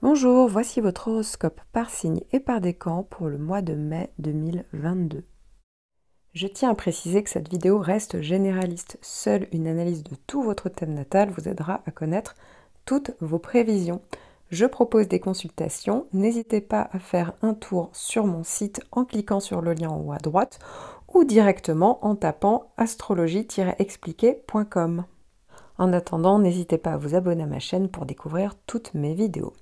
Bonjour, voici votre horoscope par signe et par décan pour le mois de mai 2022. Je tiens à préciser que cette vidéo reste généraliste. Seule une analyse de tout votre thème natal vous aidera à connaître toutes vos prévisions. Je propose des consultations. N'hésitez pas à faire un tour sur mon site en cliquant sur le lien en haut à droite ou directement en tapant astrologie-expliquer.com. En attendant, n'hésitez pas à vous abonner à ma chaîne pour découvrir toutes mes vidéos.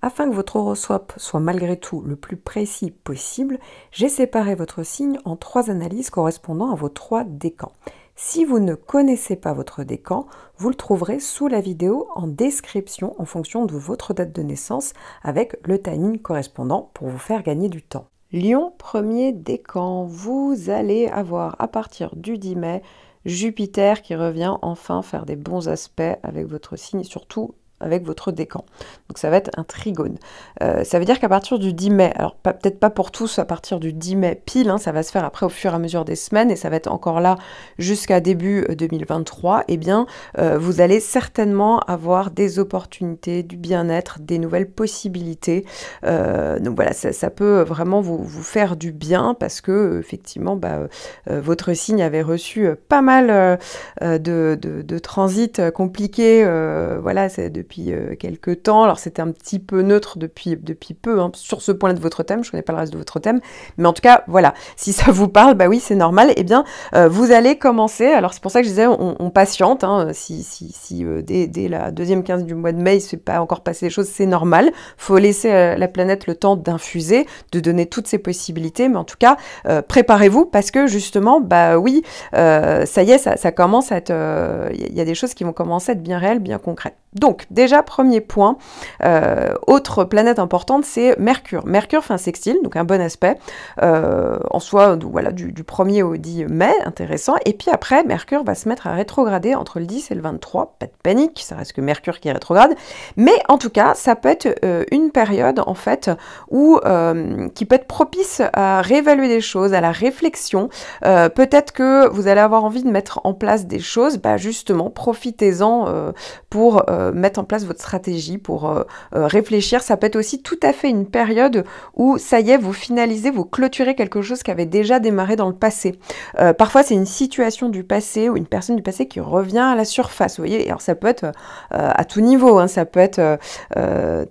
Afin que votre horoscope soit malgré tout le plus précis possible, j'ai séparé votre signe en trois analyses correspondant à vos trois décans. Si vous ne connaissez pas votre décan, vous le trouverez sous la vidéo en description en fonction de votre date de naissance avec le timing correspondant pour vous faire gagner du temps. Lion, premier décan, vous allez avoir à partir du 10 mai Jupiter qui revient enfin faire des bons aspects avec votre signe, surtout avec votre décan. Donc ça va être un trigone. Euh, ça veut dire qu'à partir du 10 mai, alors peut-être pas pour tous à partir du 10 mai pile, hein, ça va se faire après au fur et à mesure des semaines et ça va être encore là jusqu'à début 2023, euh, eh bien euh, vous allez certainement avoir des opportunités, du bien-être, des nouvelles possibilités. donc voilà, ça, peut vraiment vous, faire du bien parce que effectivement bah, votre signe avait reçu pas mal de, transits compliqués, voilà, c'est euh, quelques temps. Alors c'était un petit peu neutre depuis, depuis peu hein, sur ce point-là de votre thème. Je connais pas le reste de votre thème. Mais en tout cas, voilà, si ça vous parle, bah oui, c'est normal. et eh bien, euh, vous allez commencer. Alors c'est pour ça que je disais, on, patiente. Hein. si euh, dès, dès, la deuxième quinzaine du mois de mai, il pas encore passé les choses, c'est normal. faut laisser la planète le temps d'infuser, de donner toutes ses possibilités. Mais en tout cas, préparez-vous parce que justement, bah oui, ça y est, ça, ça commence à être... Il y a des choses qui vont commencer à être bien réelles, bien concrètes. Donc, déjà, premier point, euh, autre planète importante, c'est Mercure. Mercure fin sextile, donc un bon aspect, euh, en soi, voilà, du, 1er au 10 mai, intéressant. Et puis après, Mercure va se mettre à rétrograder entre le 10 et le 23, pas de panique, ça reste que Mercure qui rétrograde. Mais en tout cas, ça peut être euh, une période, en fait, où, qui peut être propice à réévaluer des choses, à la réflexion. Peut-être que vous allez avoir envie de mettre en place des choses, bah, justement, profitez-en pour euh, mettre en place votre stratégie, pour euh, euh, réfléchir. Ça peut être aussi tout à fait une période où ça y est, vous finalisez, vous clôturez quelque chose qui avait déjà démarré dans le passé. parfois, c'est une situation du passé ou une personne du passé qui revient à la surface. Vous voyez, alors ça peut être à tout niveau. Hein. Ça peut être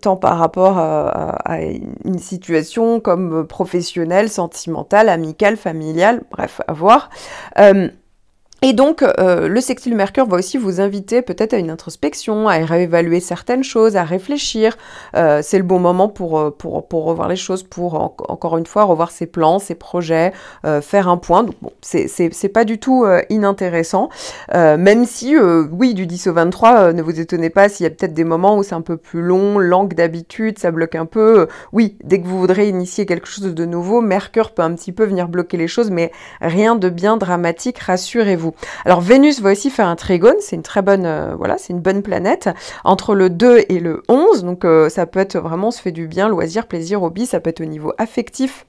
tant par rapport à, une situation comme professionnelle, sentimentale, amicale, familiale, bref, à voir. Et donc, euh, le sextile Mercure va aussi vous inviter peut-être à une introspection, à réévaluer certaines choses, à réfléchir. Euh, c'est le bon moment pour, euh, pour, pour, revoir les choses, pour encore une fois revoir ses plans, ses projets, faire un point. Donc, bon, c'est pas du tout inintéressant. même si, oui, du 10 au 23, ne vous étonnez pas s'il y a peut-être des moments où c'est un peu plus long, lent que d'habitude, ça bloque un peu. oui, dès que vous voudrez initier quelque chose de nouveau, Mercure peut un petit peu venir bloquer les choses, mais rien de bien dramatique, rassurez-vous. Alors Vénus va aussi faire un trigone, c'est une très bonne, euh, voilà, c'est une bonne planète, entre le 2 et le 11, donc euh, ça peut être vraiment, on se fait du bien, loisir, plaisir, hobby, ça peut être au niveau affectif,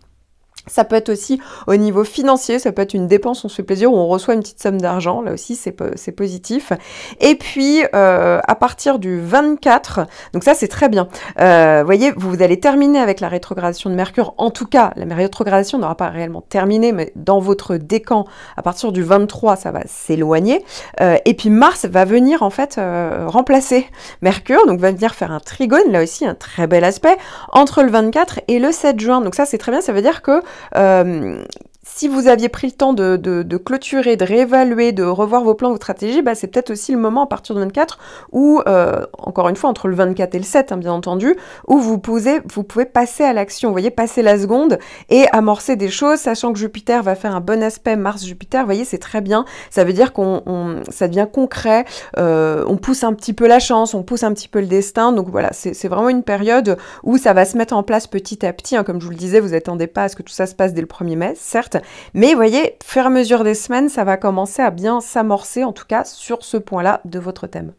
ça peut être aussi au niveau financier, ça peut être une dépense, on se fait plaisir ou on reçoit une petite somme d'argent, là aussi c'est positif. Et puis euh, à partir du 24, donc ça c'est très bien, euh, vous voyez, vous allez terminer avec la rétrogradation de Mercure, en tout cas la rétrogradation n'aura pas réellement terminé, mais dans votre décan, à partir du 23 ça va s'éloigner. Euh, et puis Mars va venir en fait remplacer Mercure, donc va venir faire un trigone, là aussi un très bel aspect, entre le 24 et le 7 juin. Donc ça c'est très bien, ça veut dire que euh, si vous aviez pris le temps de, clôturer, de réévaluer, de revoir vos plans, vos stratégies, bah, c'est peut-être aussi le moment à partir du 24 où, euh, encore une fois, entre le 24 et le 7, hein, bien entendu, où vous, posez, vous pouvez passer à l'action, vous voyez, passer la seconde et amorcer des choses, sachant que Jupiter va faire un bon aspect Mars-Jupiter, vous voyez, c'est très bien. Ça veut dire qu'on, ça devient concret, euh, on pousse un petit peu la chance, on pousse un petit peu le destin. Donc voilà, c'est, vraiment une période où ça va se mettre en place petit à petit. Hein. comme je vous le disais, vous attendez pas à ce que tout ça se passe dès le 1er mai, certes, mais vous voyez, faire fur et à mesure des semaines, ça va commencer à bien s'amorcer, en tout cas sur ce point-là de votre thème.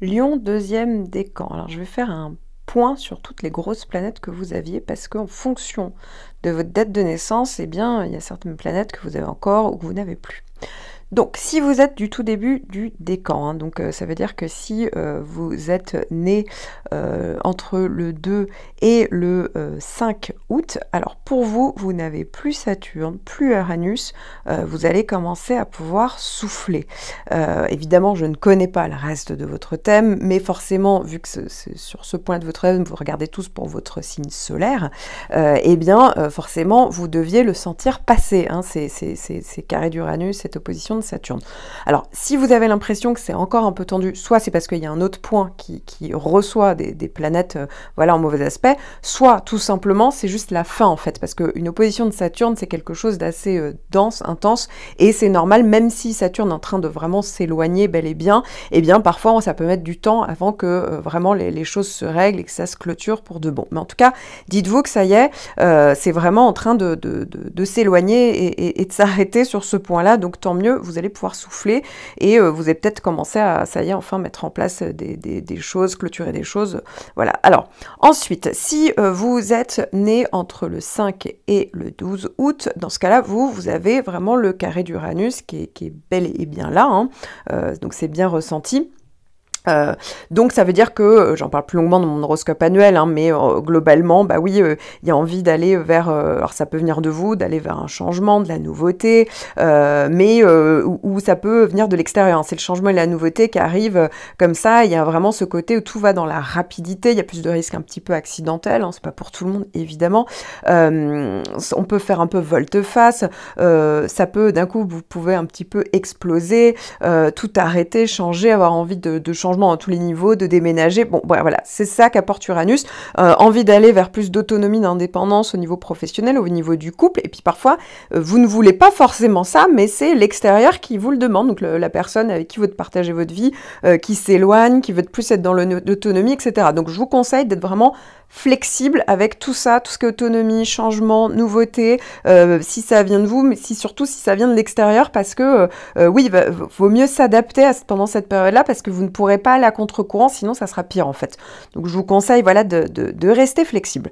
Lyon, deuxième décan. Alors je vais faire un point sur toutes les grosses planètes que vous aviez parce qu'en fonction de votre date de naissance, eh bien, il y a certaines planètes que vous avez encore ou que vous n'avez plus. Donc, si vous êtes du tout début du décan, hein, donc euh, ça veut dire que si euh, vous êtes né euh, entre le 2 et le 5 août, alors pour vous, vous n'avez plus Saturne, plus Uranus, vous allez commencer à pouvoir souffler. évidemment, je ne connais pas le reste de votre thème, mais forcément, vu que c'est sur ce point de votre thème, vous regardez tous pour votre signe solaire, eh bien, forcément, vous deviez le sentir passer. Hein, ces, carrés d'Uranus, cette opposition de Saturne. Alors, si vous avez l'impression que c'est encore un peu tendu, soit c'est parce qu'il y a un autre point qui, reçoit des, planètes euh, voilà, en mauvais aspect, soit tout simplement c'est juste la fin en fait, parce qu'une opposition de Saturne, c'est quelque chose d'assez euh, dense, intense, et c'est normal, même si Saturne est en train de vraiment s'éloigner bel et bien, et eh bien parfois ça peut mettre du temps avant que euh, vraiment les, choses se règlent et que ça se clôture pour de bon. Mais en tout cas, dites-vous que ça y est, c'est vraiment en train de, s'éloigner et de s'arrêter sur ce point-là, donc tant mieux, vous allez pouvoir souffler et euh, vous avez peut-être commencé à, ça y est, enfin mettre en place des, choses, clôturer des choses. Voilà. Alors, ensuite, si euh, vous êtes né entre le 5 et le 12 août, dans ce cas-là, vous, vous avez vraiment le carré d'Uranus qui est, bel et bien là. Hein. Euh, donc, c'est bien ressenti. Euh, donc ça veut dire que, euh, j'en parle plus longuement dans mon horoscope annuel, hein, mais euh, globalement, bah oui, il y a envie d'aller vers, alors ça peut venir de vous, d'aller vers un changement, de la nouveauté, mais où, ça peut venir de l'extérieur. C'est le changement et la nouveauté qui arrivent comme ça. Il y a vraiment ce côté où tout va dans la rapidité. Il y a plus de risques un petit peu accidentels. Hein, c'est pas pour tout le monde évidemment. on peut faire un peu volte-face. ça peut d'un coup, vous pouvez un petit peu exploser, tout arrêter, changer, avoir envie de changer à tous les niveaux, de déménager. Bon, voilà, c'est ça qu'apporte Uranus. Euh, envie d'aller vers plus d'autonomie, d'indépendance au niveau professionnel, au niveau du couple. Et puis parfois, euh, vous ne voulez pas forcément ça, mais c'est l'extérieur qui vous le demande. Donc la personne avec qui vous partagez votre vie, euh, qui s'éloigne, qui veut plus être dans l'autonomie, etc. Donc je vous conseille d'être vraiment flexible avec tout ça, tout ce qui est autonomie, changement, nouveauté, euh, si ça vient de vous, mais si surtout si ça vient de l'extérieur, parce que euh, oui, il vaut mieux s'adapter pendant cette période-là, parce que vous ne pourrez pas aller à contre-courant, sinon ça sera pire en fait. Donc je vous conseille voilà de, rester flexible.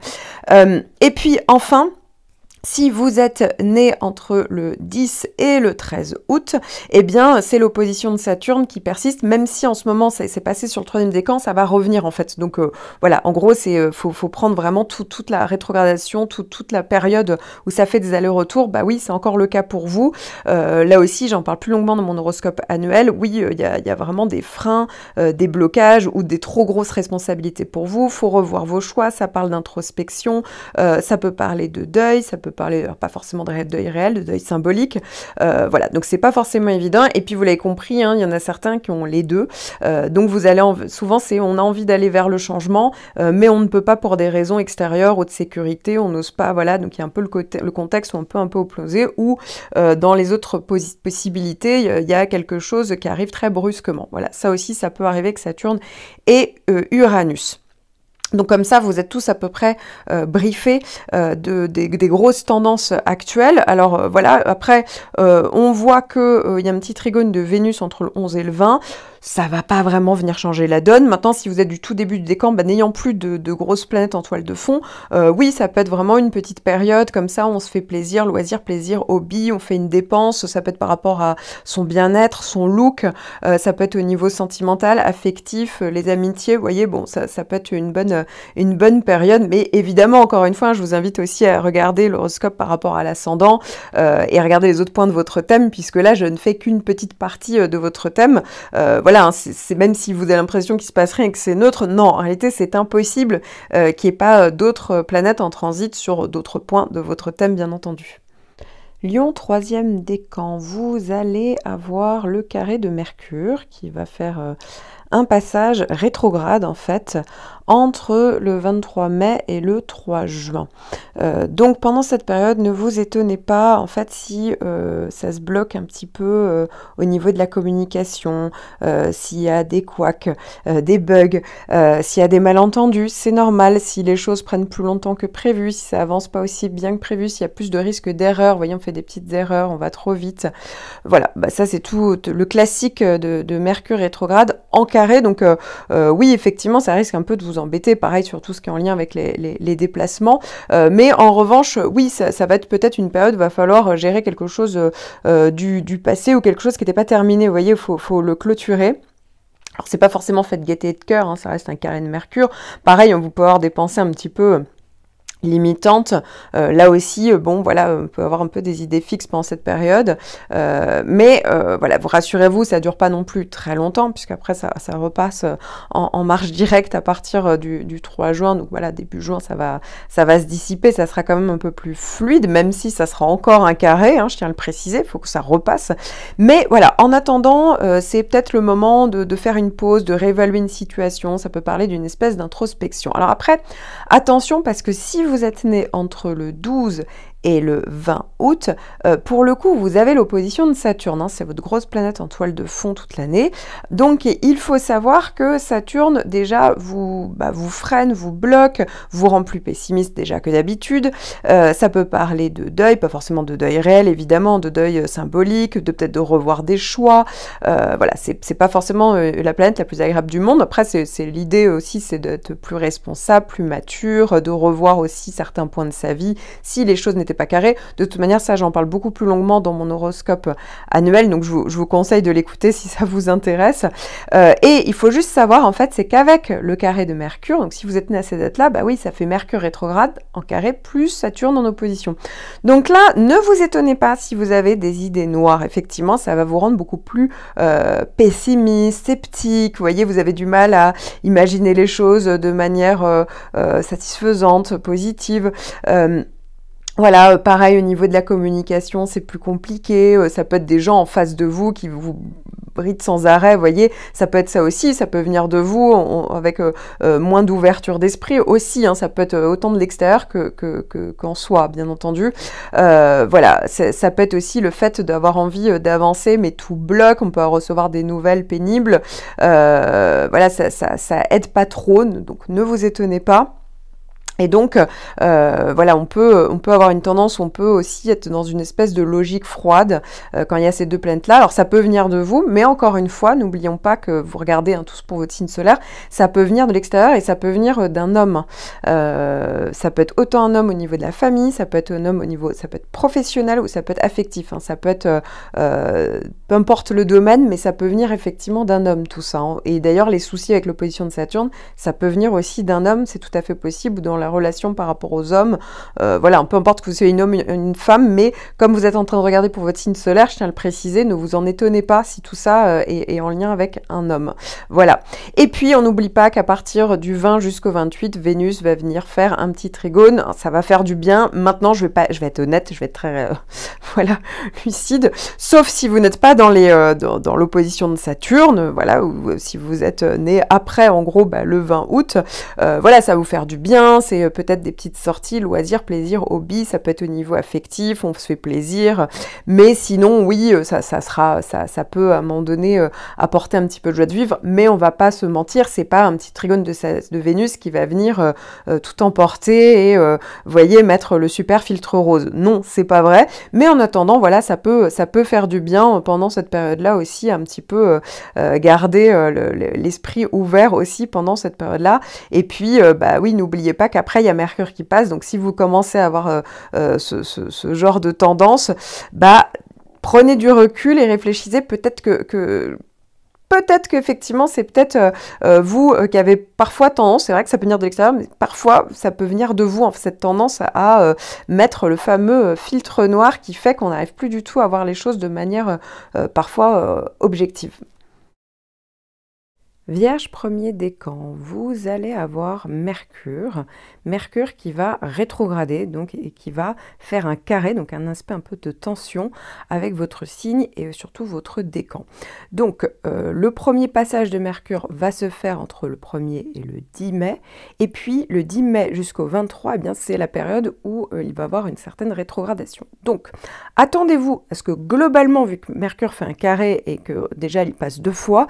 Euh, et puis enfin, si vous êtes né entre le 10 et le 13 août, eh bien c'est l'opposition de Saturne qui persiste, même si en ce moment ça s'est passé sur le troisième décan, ça va revenir en fait. Donc euh, voilà, en gros, c'est euh, faut, prendre vraiment toute la rétrogradation, toute la période où ça fait des allers-retours. Bah oui, c'est encore le cas pour vous. Euh, là aussi, j'en parle plus longuement dans mon horoscope annuel. Oui, il y a, vraiment des freins, des blocages ou des trop grosses responsabilités pour vous. Faut revoir vos choix. Ça parle d'introspection, ça peut parler de deuil, ça peut parler euh, pas forcément de deuil réel, de deuil symbolique. Euh, voilà, donc c'est pas forcément évident. Et puis vous l'avez compris, hein, il y en a certains qui ont les deux. Euh, donc vous allez en... souvent c'est on a envie d'aller vers le changement, mais on ne peut pas pour des raisons extérieures ou de sécurité, on n'ose pas. Voilà, donc il y a un peu le, côté, le contexte où on peut un peu opposer. Ou dans les autres possibilités, il y a quelque chose qui arrive très brusquement. Voilà, ça aussi ça peut arriver que Saturne et Uranus. Donc comme ça, vous êtes tous à peu près euh, briefés euh, de, des, grosses tendances actuelles. Alors euh, voilà, après, euh, on voit qu'il y a un petit trigone de Vénus entre le 11 et le 20 ça va pas vraiment venir changer la donne. Maintenant, si vous êtes du tout début du décan, bah, n'ayant plus de, grosses planètes en toile de fond, oui, ça peut être vraiment une petite période, comme ça, on se fait plaisir, loisir, plaisir, hobby, on fait une dépense, ça peut être par rapport à son bien-être, son look, ça peut être au niveau sentimental, affectif, les amitiés, vous voyez, bon, ça, ça peut être une bonne, euh, une, bonne période. Mais évidemment, encore une fois, je vous invite aussi à regarder l'horoscope par rapport à l'ascendant euh, et regarder les autres points de votre thème, puisque là, je ne fais qu'une petite partie euh, de votre thème. voilà, hein, c'est même si vous avez l'impression qu'il se passe rien et que c'est neutre, non, en réalité, c'est impossible qu'il n'y ait pas d'autres planètes en transit sur d'autres points de votre thème, bien entendu. Lyon, troisième décan, vous allez avoir le carré de Mercure qui va faire un passage rétrograde en fait entre le 23 mai et le 3 juin. Euh, donc pendant cette période, ne vous étonnez pas en fait si euh, ça se bloque un petit peu euh, au niveau de la communication, s'il y a des couacs, des bugs, s'il y a des malentendus, c'est normal. Si les choses prennent plus longtemps que prévu, si ça avance pas aussi bien que prévu, s'il y a plus de risques d'erreurs, Voyons, on fait des petites erreurs, on va trop vite. Voilà, bah, ça c'est tout le classique de Mercure rétrograde en carré. Donc euh, euh, oui, effectivement, ça risque un peu de vous embêter, pareil sur tout ce qui est en lien avec les, déplacements. Euh, mais en revanche, oui, ça, va être peut-être une période où il va falloir gérer quelque chose du, passé ou quelque chose qui n'était pas terminé. Vous voyez, il faut, le clôturer. Alors c'est pas forcément fait de gaieté de cœur, hein, ça reste un carré de mercure. Pareil, on vous peut avoir un petit peu limitante. Euh, là aussi, euh, bon, voilà, on peut avoir un peu des idées fixes pendant cette période. Euh, mais voilà, vous rassurez-vous, ça dure pas non plus très longtemps, puisqu'après, ça, ça repasse en, marche directe à partir du, 3 juin. Donc voilà, début juin, ça va, ça va se dissiper, ça sera quand même un peu plus fluide, même si ça sera encore un carré, hein, je tiens à le préciser, il faut que ça repasse. Mais voilà, en attendant, c'est peut-être le moment de, de faire une pause, de réévaluer une situation, ça peut parler d'une espèce d'introspection. Alors après, attention, parce que si vous vous êtes né entre le 12 et le 20 août. Euh, pour le coup, vous avez l'opposition de Saturne, hein. c'est votre grosse planète en toile de fond toute l'année. Donc il faut savoir que Saturne déjà vous, bah, vous freine, vous bloque, vous rend plus pessimiste déjà que d'habitude. Euh, ça peut parler de deuil, pas forcément de deuil réel évidemment, de deuil euh, symbolique, de peut-être de revoir des choix. voilà, c'est pas forcément la planète la plus agréable du monde. Après, c'est l'idée aussi, c'est d'être plus responsable, plus mature, de revoir aussi certains points de sa vie si les choses n'étaient pas carré. De toute manière, ça, j'en parle beaucoup plus longuement dans mon horoscope annuel, donc je vous, conseille de l'écouter si ça vous intéresse. Euh, et il faut juste savoir, en fait, c'est qu'avec le carré de Mercure, donc si vous êtes né à cette date là bah oui, ça fait Mercure rétrograde en carré plus Saturne en opposition. Donc là, ne vous étonnez pas si vous avez des idées noires. Effectivement, ça va vous rendre beaucoup plus euh, pessimiste, sceptique. Vous voyez, vous avez du mal à imaginer les choses de manière euh, satisfaisante, positive. Voilà, euh, pareil au niveau de la communication, c'est plus compliqué. Euh, ça peut être des gens en face de vous qui vous brident sans arrêt, vous voyez. Ça peut être ça aussi, ça peut venir de vous avec euh, moins d'ouverture d'esprit aussi. Hein. ça peut être autant de l'extérieur que, qu'en soi, bien entendu. voilà, ça peut être aussi le fait d'avoir envie d'avancer, mais tout bloque. On peut recevoir des nouvelles pénibles. voilà, ça, ça, ça aide pas trop, donc ne vous étonnez pas. Et donc, euh, voilà, on peut, on peut avoir une tendance, on peut aussi être dans une espèce de logique froide euh, quand il y a ces deux plaintes là Alors, ça peut venir de vous, mais encore une fois, n'oublions pas que vous regardez tout hein, tous pour votre signe solaire, ça peut venir de l'extérieur et ça peut venir euh, d'un homme. ça peut être autant un homme au niveau de la famille, ça peut être un homme au niveau, ça peut être professionnel ou ça peut être affectif. Hein. ça peut être, peu importe le domaine, mais ça peut venir effectivement d'un homme tout ça. Hein. Et d'ailleurs, les soucis avec l'opposition de Saturne, ça peut venir aussi d'un homme, c'est tout à fait possible dans la relation par rapport aux hommes. Euh, voilà, peu importe que vous soyez une homme, une femme, mais comme vous êtes en train de regarder pour votre signe solaire, je tiens à le préciser, ne vous en étonnez pas si tout ça euh, est, en lien avec un homme. Voilà. Et puis, on n'oublie pas qu'à partir du 20 jusqu'au 28, Vénus va venir faire un petit trigone. Ça va faire du bien. Maintenant, je vais pas, je vais être honnête, je vais être très, euh, voilà, lucide. Sauf si vous n'êtes pas dans les, dans, l'opposition de Saturne, voilà, ou si vous êtes né après, en gros, bah, le 20 août. voilà, ça va vous faire du bien. C'est euh, peut-être des petites sorties, loisirs, plaisir, hobby, ça peut être au niveau affectif, on se fait plaisir, mais sinon oui, euh, ça, ça sera, ça, ça peut à un moment donné euh, apporter un petit peu de joie de vivre, mais on va pas se mentir, c'est pas un petit trigone de, de Vénus qui va venir tout emporter et voyez mettre le super filtre rose. Non, c'est pas vrai, mais en attendant, voilà, ça peut, ça peut faire du bien pendant cette période-là aussi, un petit peu garder l'esprit ouvert aussi pendant cette période-là, et puis bah oui, n'oubliez pas qu'à après, il y a Mercure qui passe. Donc, si vous commencez à avoir euh, euh, ce, genre de tendance, bah, prenez du recul et réfléchissez peut-être que, peut-être qu'effectivement, c'est peut-être euh, vous qui avez parfois tendance, c'est vrai que ça peut venir de l'extérieur, mais parfois ça peut venir de vous, en cette tendance à, mettre le fameux filtre noir qui fait qu'on n'arrive plus du tout à voir les choses de manière parfois objective. Vierge premier décan, vous allez avoir Mercure, Mercure qui va rétrograder, donc et qui va faire un carré, donc un aspect un peu de tension avec votre signe et euh, surtout votre décan. Donc euh, le premier passage de Mercure va se faire entre le 1er et le 10 mai, et puis le 10 mai jusqu'au 23, eh bien c'est la période où euh, il va avoir une certaine rétrogradation. Donc attendez-vous à ce que globalement, vu que Mercure fait un carré et que déjà il passe deux fois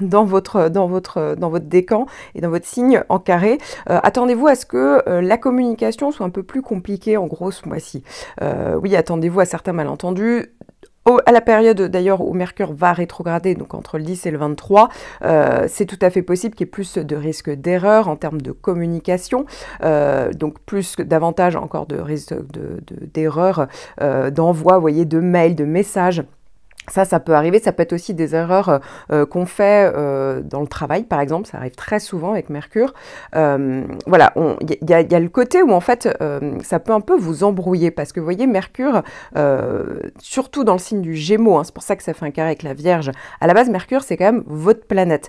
dans, votre dans votre dans votre décan et dans votre signe en carré, attendez-vous à ce que euh, la communication soit un peu plus compliquée en gros ce mois-ci. Euh, oui, attendez-vous à certains malentendus. à la période d'ailleurs où Mercure va rétrograder, donc entre le 10 et le 23, euh, c'est tout à fait possible qu'il y ait plus de risques d'erreur en termes de communication, donc plus davantage encore de risques d'erreur, d'envoi, voyez, de mails, de messages. Ça, ça peut arriver. Ça peut être aussi des erreurs euh, euh, qu'on fait euh, dans le travail, par exemple. Ça arrive très souvent avec Mercure. voilà, il y, a le côté où en fait, ça peut un peu vous embrouiller parce que vous voyez, Mercure, surtout dans le signe du Gémeaux, hein, c'est pour ça que ça fait un carré avec la Vierge. À la base, Mercure, c'est quand même votre planète.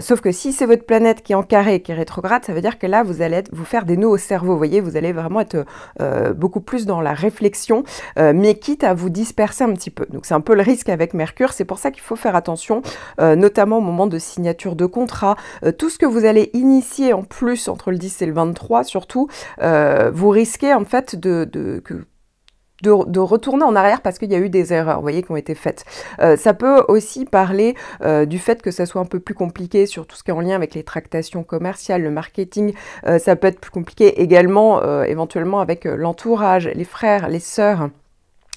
sauf que si c'est votre planète qui est en carré, qui est rétrograde, ça veut dire que là, vous allez vous faire des nœuds au cerveau. Vous voyez, vous allez vraiment être beaucoup plus dans la réflexion, mais quitte à vous disperser un petit peu. Donc, c'est un peu le risque. À Mercure. C'est pour ça qu'il faut faire attention, euh, notamment au moment de signature de contrat. Euh, tout ce que vous allez initier en plus entre le 10 et le 23, surtout, euh, vous risquez en fait de, de retourner en arrière parce qu'il y a eu des erreurs, voyez, qui ont été faites. ça peut aussi parler du fait que ça soit un peu plus compliqué sur tout ce qui est en lien avec les tractations commerciales, le marketing. ça peut être plus compliqué également, éventuellement, avec l'entourage, les frères, les sœurs.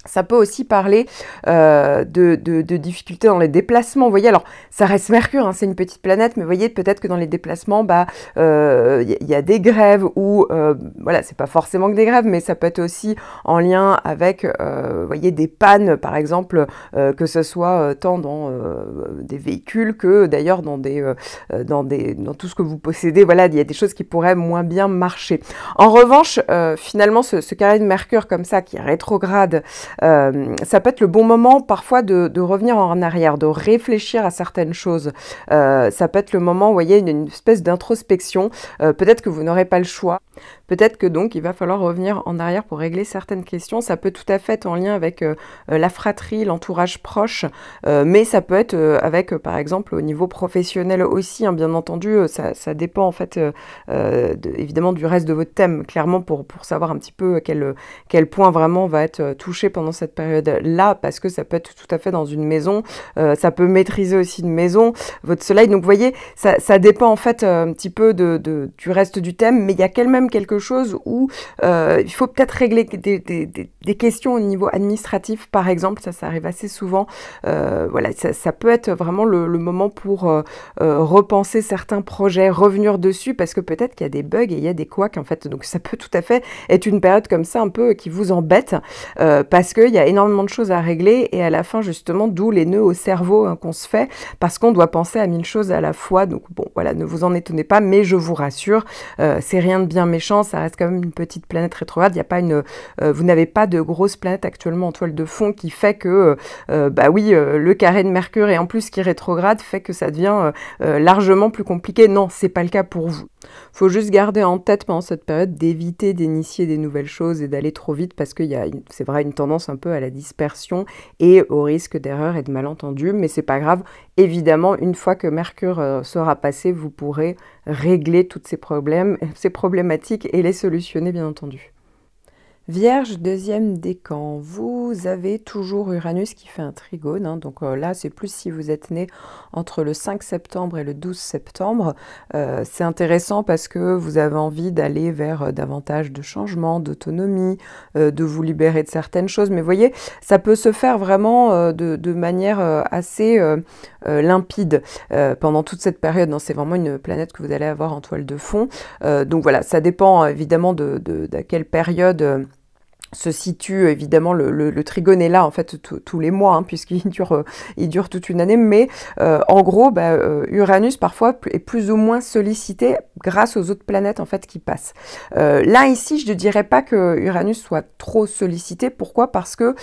Ça peut aussi parler euh, de, de, difficultés dans les déplacements. Vous voyez, alors ça reste Mercure, hein, c'est une petite planète, mais vous voyez peut-être que dans les déplacements, il bah, euh, y, a des grèves ou euh, voilà, c'est pas forcément que des grèves, mais ça peut être aussi en lien avec, euh, vous voyez, des pannes par exemple, que ce soit tant dans des véhicules que d'ailleurs dans des, dans des, dans tout ce que vous possédez. Voilà, il y a des choses qui pourraient moins bien marcher. En revanche, finalement, ce, ce carré de Mercure comme ça qui est rétrograde euh, ça peut être le bon moment parfois de, revenir en arrière, de réfléchir à certaines choses. Euh, ça peut être le moment où il y une, espèce d'introspection. Euh, peut-être que vous n'aurez pas le choix Peut-être que donc il va falloir revenir en arrière pour régler certaines questions. Ça peut tout à fait être en lien avec euh, euh, la fratrie, l'entourage proche, euh, mais ça peut être avec, par exemple, au niveau professionnel aussi. Hein. bien entendu, ça, dépend en fait évidemment du reste de votre thème, clairement pour, savoir un petit peu quel, quel point vraiment va être touché pendant cette période-là, parce que ça peut être tout à fait dans une maison, ça peut maîtriser aussi une maison, votre soleil. Donc vous voyez, ça, dépend en fait un petit peu du reste du thème, mais il y a quand même quelque chose où euh, il faut peut-être régler des, questions au niveau administratif, par exemple. Ça, ça arrive assez souvent. Euh, voilà, ça, peut être vraiment le, moment pour euh, repenser certains projets, revenir dessus, parce que peut-être qu'il y a des bugs et il y a des couacs, en fait. Donc, ça peut tout à fait être une période comme ça, un peu qui vous embête, parce qu'il y a énormément de choses à régler. Et à la fin, justement, d'où les nœuds au cerveau hein, qu'on se fait, parce qu'on doit penser à mille choses à la fois. Donc, bon, voilà, ne vous en étonnez pas, mais je vous rassure, c'est rien de bien méchant ça reste quand même une petite planète rétrograde. Il y a pas une, euh, vous n'avez pas de grosse planète actuellement en toile de fond qui fait que, euh, euh, bah oui, le carré de Mercure et en plus qui rétrograde fait que ça devient largement plus compliqué. Non, c'est pas le cas pour vous. Faut juste garder en tête pendant cette période d'éviter d'initier des nouvelles choses et d'aller trop vite parce qu'il y a, c'est vrai, une tendance un peu à la dispersion et au risque d'erreurs et de malentendus. Mais c'est pas grave. Évidemment, une fois que Mercure sera passé, vous pourrez régler toutes ces, problèmes, ces problématiques et les solutionner, bien entendu. Vierge, deuxième décan, vous avez toujours Uranus qui fait un trigone, hein. donc euh, là c'est plus si vous êtes né entre le 5 septembre et le 12 septembre, euh, c'est intéressant parce que vous avez envie d'aller vers euh, davantage de changements, d'autonomie, de vous libérer de certaines choses, mais voyez, ça peut se faire vraiment de, manière assez limpide pendant toute cette période, c'est vraiment une planète que vous allez avoir en toile de fond, donc voilà, ça dépend évidemment de, de, de quelle période se situe évidemment le, le, trigone est là en fait tous les mois hein, puisqu'il euh, dure toute une année mais euh, en gros bah, euh, Uranus parfois est plus ou moins sollicité grâce aux autres planètes en fait qui passent là ici je ne dirais pas que Uranus soit trop sollicité pourquoi parce que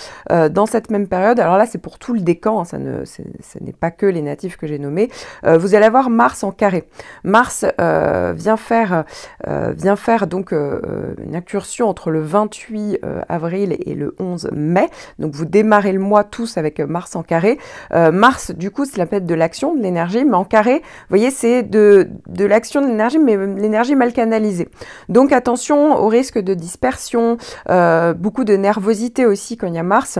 dans cette même période alors là c'est pour tout le décan hein, ça ne ce n'est pas que les natifs que j'ai nommés vous allez avoir Mars en carré Mars vient faire vient faire donc une incursion entre le 28 euh, avril et le 11 mai. Donc vous démarrez le mois tous avec Mars en carré. Euh, Mars, du coup, c'est la être de l'action, de l'énergie, mais en carré, vous voyez, c'est de, l'action, de l'énergie, mais l'énergie mal canalisée. Donc attention au risque de dispersion, euh, beaucoup de nervosité aussi quand il y a Mars.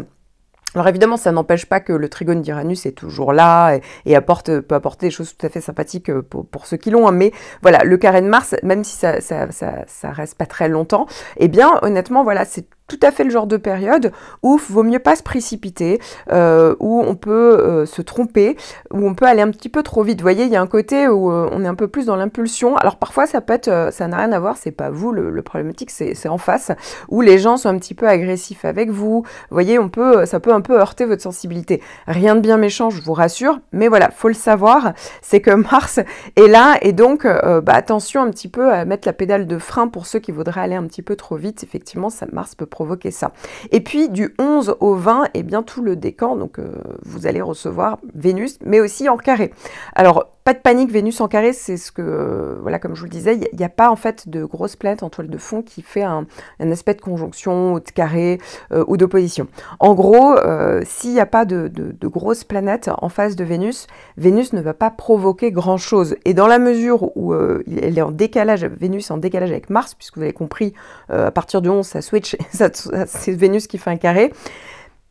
Alors évidemment, ça n'empêche pas que le trigone d'Iranus est toujours là et, apporte, peut apporter des choses tout à fait sympathiques pour, ceux qui l'ont. Hein. Mais voilà, le carré de Mars, même si ça, ça, reste pas très longtemps, eh bien honnêtement, voilà, c'est tout à fait le genre de période où il vaut mieux pas se précipiter, euh, où on peut euh, se tromper, où on peut aller un petit peu trop vite. Vous voyez, il y a un côté où euh, on est un peu plus dans l'impulsion. Alors parfois, ça peut être, ça n'a rien à voir, c'est pas vous le, problématique, c'est en face, où les gens sont un petit peu agressifs avec vous. Vous voyez, on peut, ça peut un peu heurter votre sensibilité. Rien de bien méchant, je vous rassure, mais voilà, faut le savoir, c'est que Mars est là et donc bah, attention un petit peu à mettre la pédale de frein pour ceux qui voudraient aller un petit peu trop vite. Effectivement, ça, Mars peut provoquer ça. Et puis du 11 au 20, et eh bien tout le décan, donc euh, vous allez recevoir Vénus, mais aussi en carré. Alors pas de panique, Vénus en carré, c'est ce que, euh, voilà, comme je vous le disais, il n'y a, pas en fait de grosse planète en toile de fond qui fait un, aspect de conjonction de carré euh, ou d'opposition. En gros, euh, s'il n'y a pas de, de, de, grosse planète en face de Vénus, Vénus ne va pas provoquer grand-chose. Et dans la mesure où elle est en décalage, Vénus en décalage avec Mars, puisque vous avez compris, à partir du 11, ça switch, c'est Vénus qui fait un carré,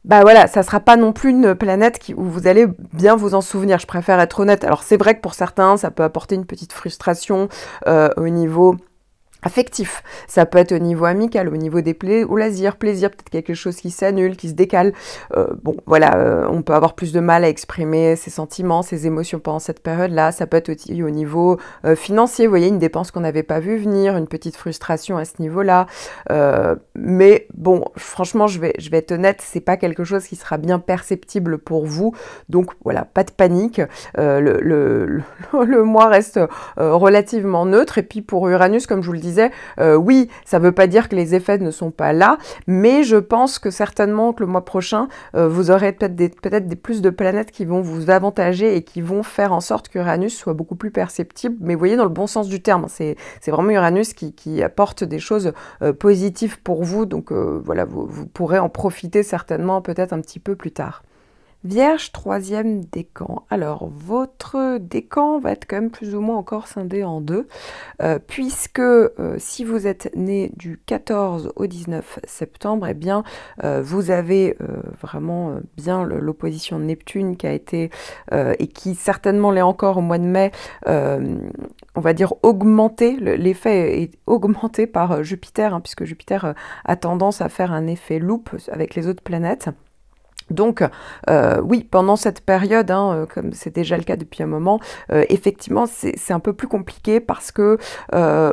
bah voilà, ça sera pas non plus une planète qui, où vous allez bien vous en souvenir. Je préfère être honnête. Alors c'est vrai que pour certains, ça peut apporter une petite frustration euh, au niveau affectif. Ça peut être au niveau amical, au niveau des plaisirs, plaisir, peut-être quelque chose qui s'annule, qui se décale. Euh, bon, voilà, euh, on peut avoir plus de mal à exprimer ses sentiments, ses émotions pendant cette période-là. Ça peut être aussi au niveau euh, financier, vous voyez, une dépense qu'on n'avait pas vue venir, une petite frustration à ce niveau-là. mais bon, franchement, je vais, je vais être honnête, c'est pas quelque chose qui sera bien perceptible pour vous. Donc voilà, pas de panique. Le, le, le, mois reste relativement neutre. Et puis pour Uranus, comme je vous le disais, euh, oui, ça ne veut pas dire que les effets ne sont pas là, mais je pense que certainement que le mois prochain, euh, vous aurez peut-être peut-être des plus de planètes qui vont vous avantager et qui vont faire en sorte qu'Uranus soit beaucoup plus perceptible. Mais vous voyez, dans le bon sens du terme, c'est, vraiment Uranus qui, apporte des choses euh, positives pour vous. Donc voilà, vous pourrez en profiter certainement peut-être un petit peu plus tard. Vierge, troisième décan. Alors, votre décan va être quand même plus ou moins encore scindé en deux, euh, puisque euh, si vous êtes né du 14 au 19 septembre, eh bien, euh, vous avez vraiment bien l'opposition de Neptune qui a été, et qui certainement l'est encore au mois de mai, on va dire augmentée l'effet est augmenté par Jupiter, hein, puisque Jupiter a tendance à faire un effet loop avec les autres planètes. Donc, euh, oui, pendant cette période, hein, euh, comme c'est déjà le cas depuis un moment, euh, effectivement, c'est un peu plus compliqué parce que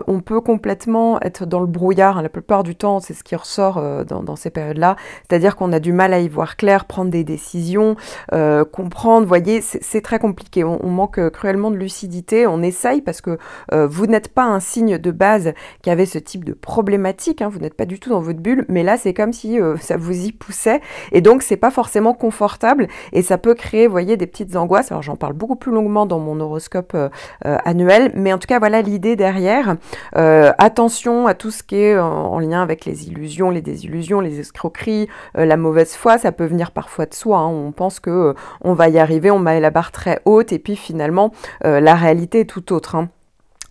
on peut complètement être dans le brouillard. Hein. la plupart du temps, c'est ce qui ressort dans, ces périodes-là, c'est-à-dire qu'on a du mal à y voir clair, prendre des décisions, comprendre. Voyez, c'est très compliqué. On, manque cruellement de lucidité. On essaye parce que vous n'êtes pas un signe de base qui avait ce type de problématique. Hein. vous n'êtes pas du tout dans votre bulle, mais là, c'est comme si ça vous y poussait. Et donc, c'est pas forcément forcément confortable et ça peut créer, voyez, des petites angoisses. Alors j'en parle beaucoup plus longuement dans mon horoscope euh, euh, annuel, mais en tout cas voilà l'idée derrière. Euh, attention à tout ce qui est en, lien avec les illusions, les désillusions, les escroqueries, la mauvaise foi. Ça peut venir parfois de soi. Hein. On pense que on va y arriver, on met la barre très haute et puis finalement la réalité est tout autre. Hein.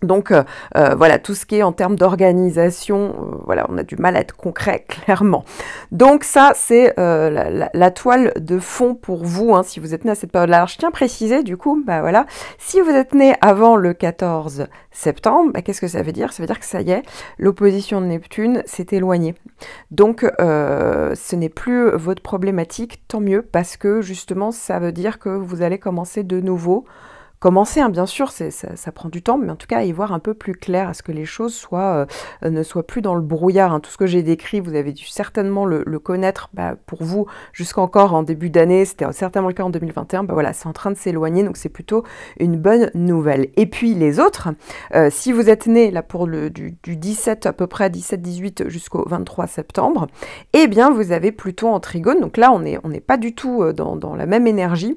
Donc euh, euh, voilà, tout ce qui est en termes d'organisation, euh, voilà, on a du mal à être concret, clairement. Donc ça, c'est la, toile de fond pour vous, hein, si vous êtes né à cette période-là. Alors je tiens à préciser, du coup, bah voilà, si vous êtes né avant le 14 septembre, bah, qu'est-ce que ça veut dire Ça veut dire que ça y est, l'opposition de Neptune s'est éloignée. Donc ce n'est plus votre problématique, tant mieux, parce que justement, ça veut dire que vous allez commencer de nouveau commencer, hein, bien sûr, ça, ça, prend du temps, mais en tout cas à y voir un peu plus clair, à ce que les choses soient, euh, ne soient plus dans le brouillard. Hein. Tout ce que j'ai décrit, vous avez dû certainement le, connaître bah, pour vous jusqu'encore en début d'année, c'était certainement le cas en 2021, bah voilà, c'est en train de s'éloigner, donc c'est plutôt une bonne nouvelle. Et puis les autres, euh, si vous êtes né là pour le du, 17 à peu près 17-18 jusqu'au 23 septembre, eh bien vous avez plutôt en trigone, donc là on n'est on est pas du tout euh, dans la même énergie.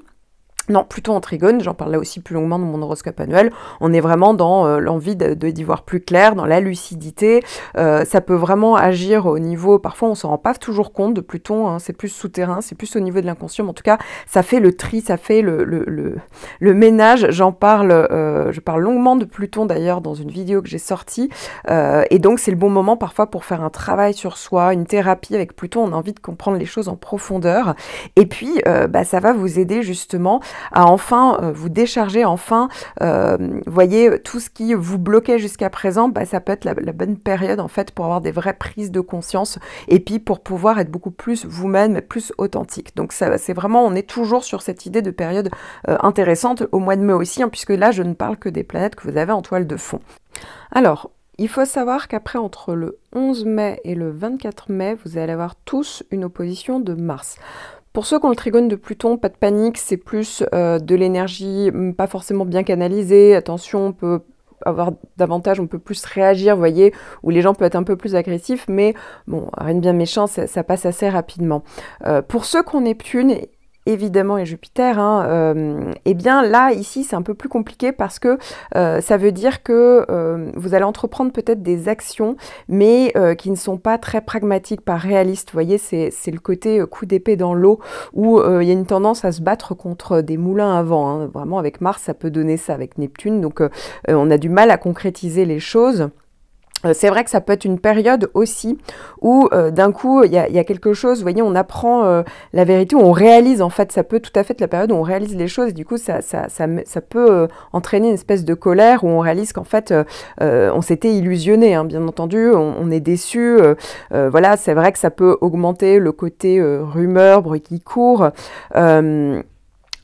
Non, plutôt en trigone, j'en parle là aussi plus longuement dans mon horoscope annuel. On est vraiment dans euh, l'envie de, d'y voir plus clair, dans la lucidité. Euh, ça peut vraiment agir au niveau, parfois on s'en rend pas toujours compte de Pluton, hein, c'est plus souterrain, c'est plus au niveau de l'inconscient, mais en tout cas, ça fait le tri, ça fait le, le, le, ménage. J'en parle, euh, je parle longuement de Pluton d'ailleurs dans une vidéo que j'ai sortie. et donc c'est le bon moment parfois pour faire un travail sur soi, une thérapie avec Pluton, on a envie de comprendre les choses en profondeur. Et puis, bah, ça va vous aider justement à enfin euh, vous décharger, enfin, euh, voyez, tout ce qui vous bloquait jusqu'à présent, bah, ça peut être la, bonne période en fait pour avoir des vraies prises de conscience et puis pour pouvoir être beaucoup plus vous-même, plus authentique. Donc ça, c'est vraiment, on est toujours sur cette idée de période euh, intéressante au mois de mai aussi, hein, puisque là, je ne parle que des planètes que vous avez en toile de fond. Alors, il faut savoir qu'après, entre le 11 mai et le 24 mai, vous allez avoir tous une opposition de Mars. Pour ceux qui ont le trigone de Pluton, pas de panique, c'est plus euh, de l'énergie mm, pas forcément bien canalisée. Attention, on peut avoir davantage, on peut plus réagir, vous voyez, où les gens peuvent être un peu plus agressifs, mais bon, rien de bien méchant, ça, passe assez rapidement. Euh, pour ceux qui ont Neptune, évidemment et Jupiter, hein, euh, eh bien là, ici, c'est un peu plus compliqué parce que euh, ça veut dire que euh, vous allez entreprendre peut-être des actions, mais qui ne sont pas très pragmatiques, pas réalistes. Vous voyez, c'est le côté coup d'épée dans l'eau où il y a une tendance à se battre contre des moulins à vent. Hein. Vraiment, avec Mars, ça peut donner ça, avec Neptune. Donc, on a du mal à concrétiser les choses. Euh, c'est vrai que ça peut être une période aussi où euh, d'un coup il y, a quelque chose, vous voyez, on apprend euh, la vérité, on réalise en fait, ça peut tout à fait être la période où on réalise les choses, du coup ça, ça, peut entraîner une espèce de colère où on réalise qu'en fait on s'était illusionné, hein, bien entendu, on, on est déçu, voilà, c'est vrai que ça peut augmenter le côté rumeur, bruit qui court.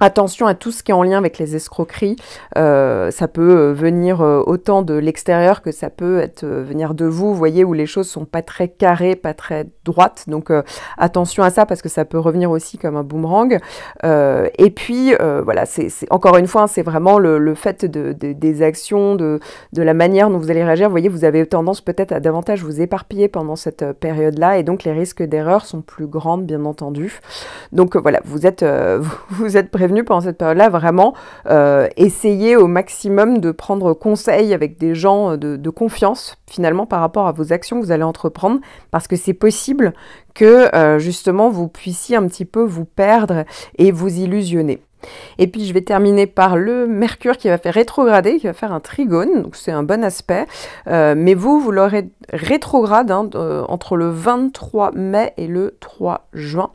Attention à tout ce qui est en lien avec les escroqueries. Euh, ça peut euh, venir euh, autant de l'extérieur que ça peut venir de vous, vous voyez, où les choses sont pas très carrées, pas très droites. Donc attention à ça parce que ça peut revenir aussi comme un boomerang. et puis voilà, c'est encore une fois, hein, c'est vraiment le, fait des actions, de, la manière dont vous allez réagir. Vous voyez, vous avez tendance peut-être à davantage vous éparpiller pendant cette période-là, et donc les risques d'erreur sont plus grands, bien entendu. Donc voilà, vous êtes vous êtes prévenu pendant cette période-là, vraiment euh, essayer au maximum de prendre conseil avec des gens euh, de, confiance, finalement, par rapport à vos actions que vous allez entreprendre, parce que c'est possible que, euh, justement, vous puissiez un petit peu vous perdre et vous illusionner. Et puis je vais terminer par le Mercure qui va faire rétrograder, qui va faire un trigone, donc c'est un bon aspect. Euh, mais vous, vous l'aurez rétrograde hein, euh, entre le 23 mai et le 3 juin.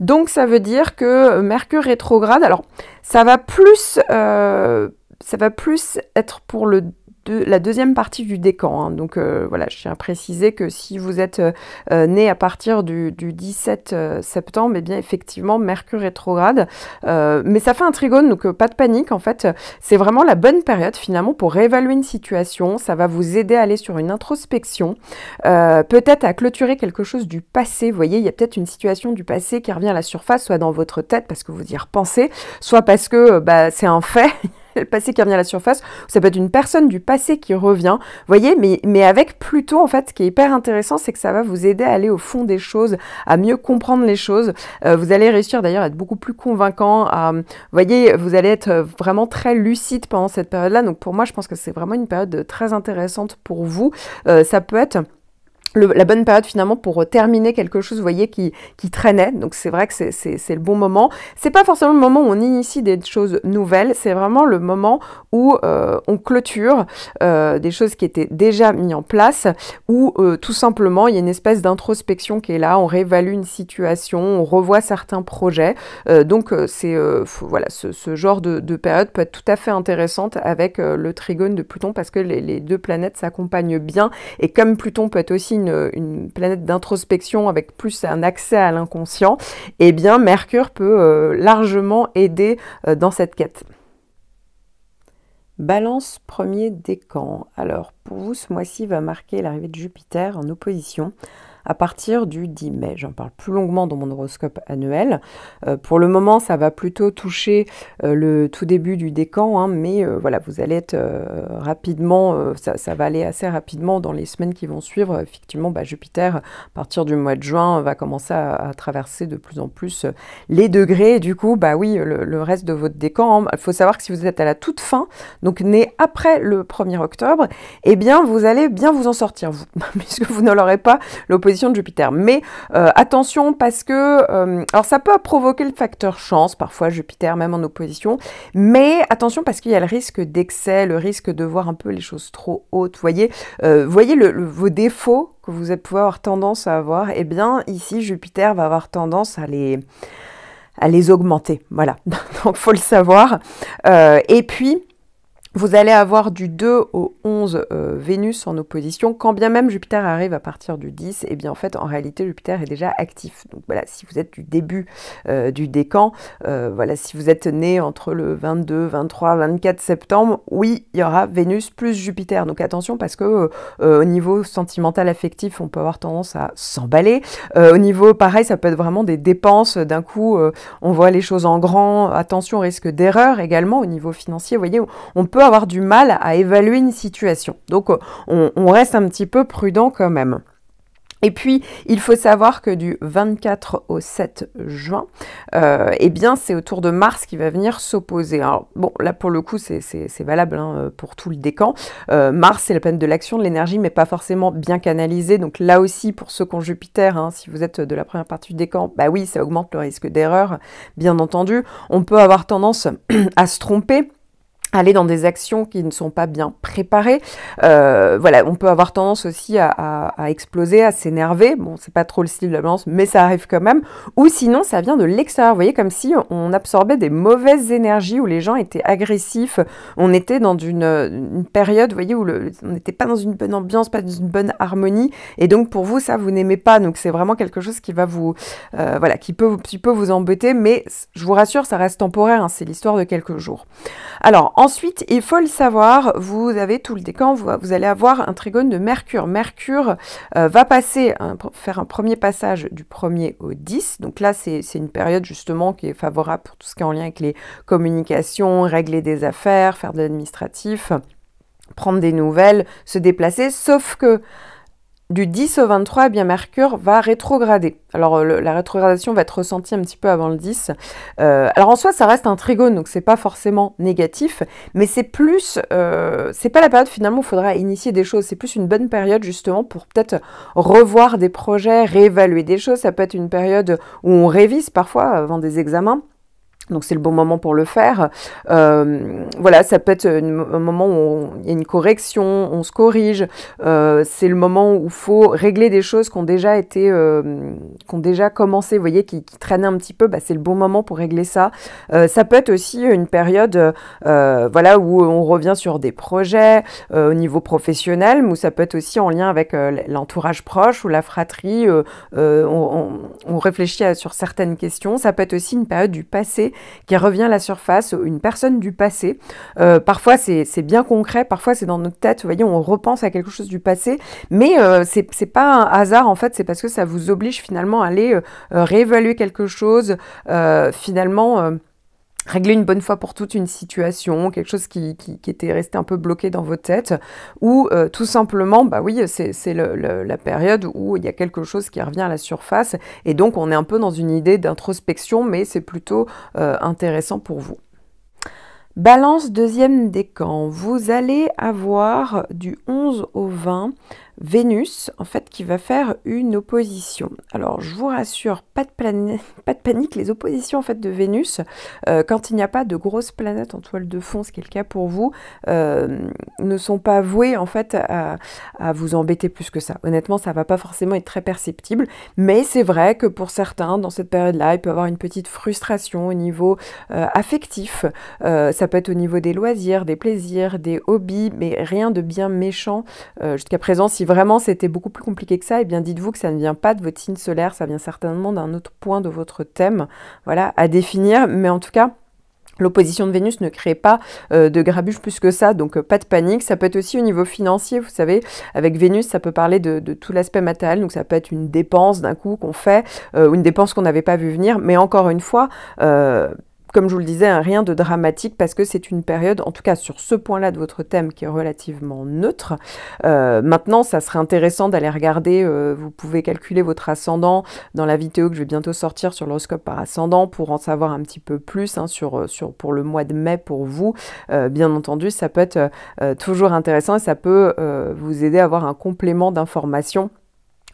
Donc ça veut dire que euh, Mercure rétrograde, alors ça va plus, ça va plus être pour le la deuxième partie du décan. Hein. Donc euh, voilà, je tiens à préciser que si vous êtes euh, euh, né à partir du, 17 septembre, eh bien effectivement, Mercure rétrograde. mais ça fait un trigone, donc pas de panique en fait. C'est vraiment la bonne période finalement pour réévaluer une situation. Ça va vous aider à aller sur une introspection, peut-être à clôturer quelque chose du passé. Vous voyez, il y a peut-être une situation du passé qui revient à la surface, soit dans votre tête parce que vous y repensez, soit parce que bah, c'est un fait. le passé qui revient à la surface, ça peut être une personne du passé qui revient, voyez, mais, mais avec plutôt, en fait, ce qui est hyper intéressant, c'est que ça va vous aider à aller au fond des choses, à mieux comprendre les choses. Euh, vous allez réussir d'ailleurs à être beaucoup plus convaincant, à, voyez, vous allez être euh, vraiment très lucide pendant cette période-là. Donc pour moi, je pense que c'est vraiment une période euh, très intéressante pour vous. ça peut être la bonne période finalement pour euh, terminer quelque chose, vous voyez, qui, traînait. Donc c'est vrai que c'est le bon moment. C'est pas forcément le moment où on initie des choses nouvelles, c'est vraiment le moment où euh, on clôture euh, des choses qui étaient déjà mises en place, où tout simplement il y a une espèce d'introspection qui est là, on réévalue une situation, on revoit certains projets. donc c'est voilà, ce, genre de, période peut être tout à fait intéressante avec le trigone de Pluton parce que les, les deux planètes s'accompagnent bien. Et comme Pluton peut être aussi une, planète d'introspection avec plus un accès à l'inconscient, et eh bien Mercure peut euh, largement aider euh, dans cette quête. Balance premier décan. Alors pour vous, ce mois-ci va marquer l'arrivée de Jupiter en opposition à partir du 10 mai. J'en parle plus longuement dans mon horoscope annuel. Euh, pour le moment, ça va plutôt toucher euh, le tout début du décan, hein, mais euh, voilà, vous allez être rapidement, ça, va aller assez rapidement dans les semaines qui vont suivre. Effectivement, bah, Jupiter, à partir du mois de juin, va commencer à, traverser de plus en plus les degrés. du coup, bah oui, le, reste de votre décan, hein, il faut savoir que si vous êtes à la toute fin, donc né après le 1er octobre, et eh bien, vous allez bien vous en sortir, vous, puisque vous n'aurez pas l'opposition de Jupiter. Mais euh, attention parce que, euh, alors ça peut provoquer le facteur chance, parfois Jupiter même en opposition, mais attention parce qu'il y a le risque d'excès, le risque de voir un peu les choses trop hautes. voyez, euh, voyez vos défauts que vous pouvez avoir tendance à avoir, et eh bien ici Jupiter va avoir tendance à les à les augmenter. Voilà, donc faut le savoir. et puis, vous allez avoir du 2 au 11 euh, Vénus en opposition. Quand bien même Jupiter arrive à partir du 10, et eh bien en fait, en réalité, Jupiter est déjà actif. Donc voilà, si vous êtes du début euh, du décan, euh, voilà, si vous êtes né entre le 22, 23, 24 septembre, oui, il y aura Vénus plus Jupiter. Donc attention parce que au niveau sentimental affectif, on peut avoir tendance à s'emballer. au niveau pareil, ça peut être vraiment des dépenses. D'un coup, on voit les choses en grand. Attention, risque d'erreur également au niveau financier. Vous voyez, on peut avoir du mal à évaluer une situation. Donc euh, on, reste un petit peu prudent quand même. Et puis, il faut savoir que du 24 au 7 juin, euh, eh bien, c'est autour de Mars qui va venir s'opposer. Alors, bon, là, pour le coup, c'est valable hein, pour tout le décan. Euh, Mars, c'est la peine de l'action, de l'énergie, mais pas forcément bien canalisée. Donc, là aussi, pour ceux qui ont Jupiter, hein, si vous êtes de la première partie du décan, bah oui, ça augmente le risque d'erreur, bien entendu. On peut avoir tendance à se tromper aller dans des actions qui ne sont pas bien préparées. Euh, voilà, on peut avoir tendance aussi à, exploser, à s'énerver. Bon, c'est pas trop le style de la balance, mais ça arrive quand même. Ou sinon, ça vient de l'extérieur. Vous voyez, comme si on absorbait des mauvaises énergies, où les gens étaient agressifs. On était dans une, période, vous voyez, où on n'était pas dans une bonne ambiance, pas dans une bonne harmonie. Et donc, pour vous, ça, vous n'aimez pas. Donc, c'est vraiment quelque chose qui va vous... Euh, voilà, qui peut, qui peut vous embêter. Mais je vous rassure, ça reste temporaire. Hein. c'est l'histoire de quelques jours. Alors, Ensuite, il faut le savoir, vous avez tout le décan, vous, allez avoir un trigone de Mercure. Mercure euh, va passer, faire un premier passage du 1er au 10. Donc là, c'est une période justement qui est favorable pour tout ce qui est en lien avec les communications, régler des affaires, faire de l'administratif, prendre des nouvelles, se déplacer, sauf que du 10 au 23, eh bien Mercure va rétrograder. Alors euh, la rétrogradation va être ressentie un petit peu avant le 10. Euh, alors en soi, ça reste un trigone, donc c'est pas forcément négatif, mais c'est plus, euh, c'est pas la période finalement où il faudra initier des choses. C'est plus une bonne période justement pour peut-être revoir des projets, réévaluer des choses. Ça peut être une période où on révise parfois avant des examens. Donc c'est le bon moment pour le faire. Euh, voilà, ça peut être un moment où il y a une correction, on se corrige. Euh, c'est le moment où il faut régler des choses qui ont déjà été, euh, ont déjà commencé, vous voyez, qui, traînaient un petit peu. Bah, c'est le bon moment pour régler ça. Euh, ça peut être aussi une période, voilà, où on revient sur des projets au niveau professionnel, mais ça peut être aussi en lien avec l'entourage proche ou la fratrie. On, on, réfléchit sur certaines questions. Ça peut être aussi une période du passé qui revient à la surface, une personne du passé. Euh, parfois c'est bien concret, parfois c'est dans notre tête, vous voyez, on repense à quelque chose du passé, mais euh, ce c'est pas un hasard en fait, c'est parce que ça vous oblige finalement à aller euh, réévaluer quelque chose, finalement régler une bonne fois pour toutes une situation, quelque chose qui, était resté un peu bloqué dans votre tête, ou euh, tout simplement, bah oui, c'est la période où il y a quelque chose qui revient à la surface, et donc on est un peu dans une idée d'introspection, mais c'est plutôt euh, intéressant pour vous. Balance deuxième décan, vous allez avoir du 11 au 20 Vénus, en fait, qui va faire une opposition. Alors, je vous rassure, pas de, panique, les oppositions en fait de Vénus, euh, quand il n'y a pas de grosses planètes en toile de fond, ce qui est le cas pour vous, euh, ne sont pas vouées en fait à, vous embêter plus que ça. Honnêtement, ça va pas forcément être très perceptible, mais c'est vrai que pour certains, dans cette période-là, il peut y avoir une petite frustration au niveau euh, affectif. ça peut être au niveau des loisirs, des plaisirs, des hobbies, mais rien de bien méchant. Jusqu'à présent, si vraiment c'était beaucoup plus compliqué que ça, Et eh bien dites-vous que ça ne vient pas de votre signe solaire, ça vient certainement d'un autre point de votre thème, voilà, à définir. Mais en tout cas, L'opposition de Vénus ne crée pas euh, de grabuge plus que ça, donc euh, pas de panique. Ça peut être aussi au niveau financier, vous savez, avec Vénus, ça peut parler de, tout l'aspect matériel, donc ça peut être une dépense d'un coup qu'on fait, euh, ou une dépense qu'on n'avait pas vu venir, mais encore une fois, comme je vous le disais, hein, rien de dramatique parce que c'est une période, en tout cas sur ce point-là de votre thème, qui est relativement neutre. Euh, maintenant, ça serait intéressant d'aller regarder, euh, vous pouvez calculer votre ascendant dans la vidéo que je vais bientôt sortir sur l'horoscope par ascendant pour en savoir un petit peu plus hein, euh, sur, pour le mois de mai pour vous. bien entendu, ça peut être toujours intéressant et ça peut vous aider à avoir un complément d'information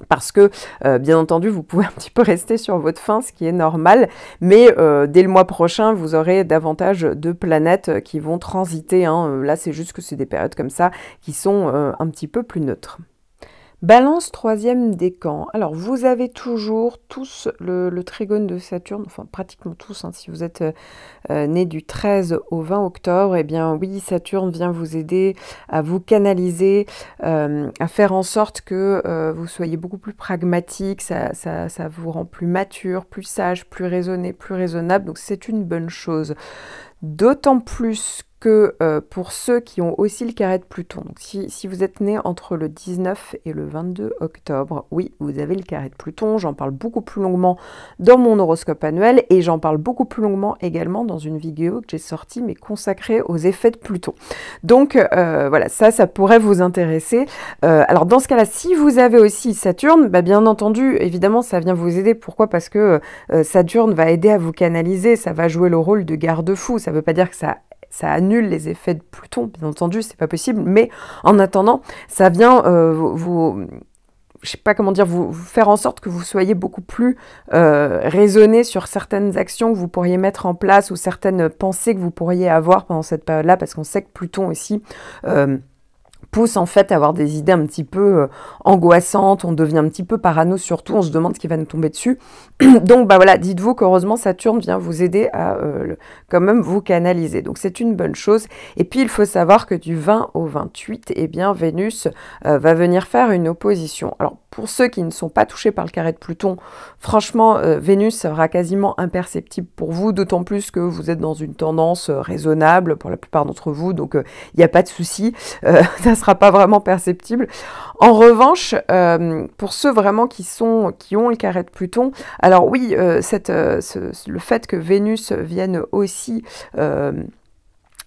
parce que, euh, bien entendu, vous pouvez un petit peu rester sur votre fin, ce qui est normal, mais euh, dès le mois prochain, vous aurez davantage de planètes euh, qui vont transiter. Hein. Là, c'est juste que c'est des périodes comme ça qui sont un petit peu plus neutres. Balance troisième décan. Alors vous avez toujours tous le, trigone de Saturne, enfin pratiquement tous, hein, si vous êtes euh, euh, né du 13 au 20 octobre, et eh bien oui, Saturne vient vous aider à vous canaliser, euh, à faire en sorte que vous soyez beaucoup plus pragmatique, ça, ça, ça, vous rend plus mature, plus sage, plus raisonné, plus raisonnable, donc c'est une bonne chose. D'autant plus que, que euh, pour ceux qui ont aussi le carré de Pluton, donc si, vous êtes né entre le 19 et le 22 octobre, oui, vous avez le carré de Pluton, j'en parle beaucoup plus longuement dans mon horoscope annuel et j'en parle beaucoup plus longuement également dans une vidéo que j'ai sortie mais consacrée aux effets de Pluton. Donc euh, voilà, ça, ça pourrait vous intéresser. Euh, alors dans ce cas-là, si vous avez aussi Saturne, bah, bien entendu, évidemment, ça vient vous aider. Pourquoi Parce que Saturne va aider à vous canaliser, ça va jouer le rôle de garde-fou. Ça ne veut pas dire que ça ça annule les effets de Pluton, bien entendu, c'est pas possible, mais en attendant, ça vient euh, vous, je sais pas comment dire, vous, faire en sorte que vous soyez beaucoup plus euh, raisonné sur certaines actions que vous pourriez mettre en place ou certaines pensées que vous pourriez avoir pendant cette période-là, parce qu'on sait que Pluton aussi. Euh, pousse en fait à avoir des idées un petit peu euh, angoissantes, on devient un petit peu parano surtout, on se demande ce qui va nous tomber dessus. Donc bah voilà, dites-vous qu'heureusement Saturne vient vous aider à euh, quand même vous canaliser. Donc c'est une bonne chose. Et puis il faut savoir que du 20 au 28, eh bien Vénus euh, va venir faire une opposition. Alors pour ceux qui ne sont pas touchés par le carré de Pluton, franchement, euh, Vénus sera quasiment imperceptible pour vous, d'autant plus que vous êtes dans une tendance euh, raisonnable pour la plupart d'entre vous, donc euh, il n'y a pas de souci, ça ne sera pas vraiment perceptible. En revanche, pour ceux vraiment qui, sont, qui ont le carré de Pluton, alors oui, le fait que Vénus vienne aussi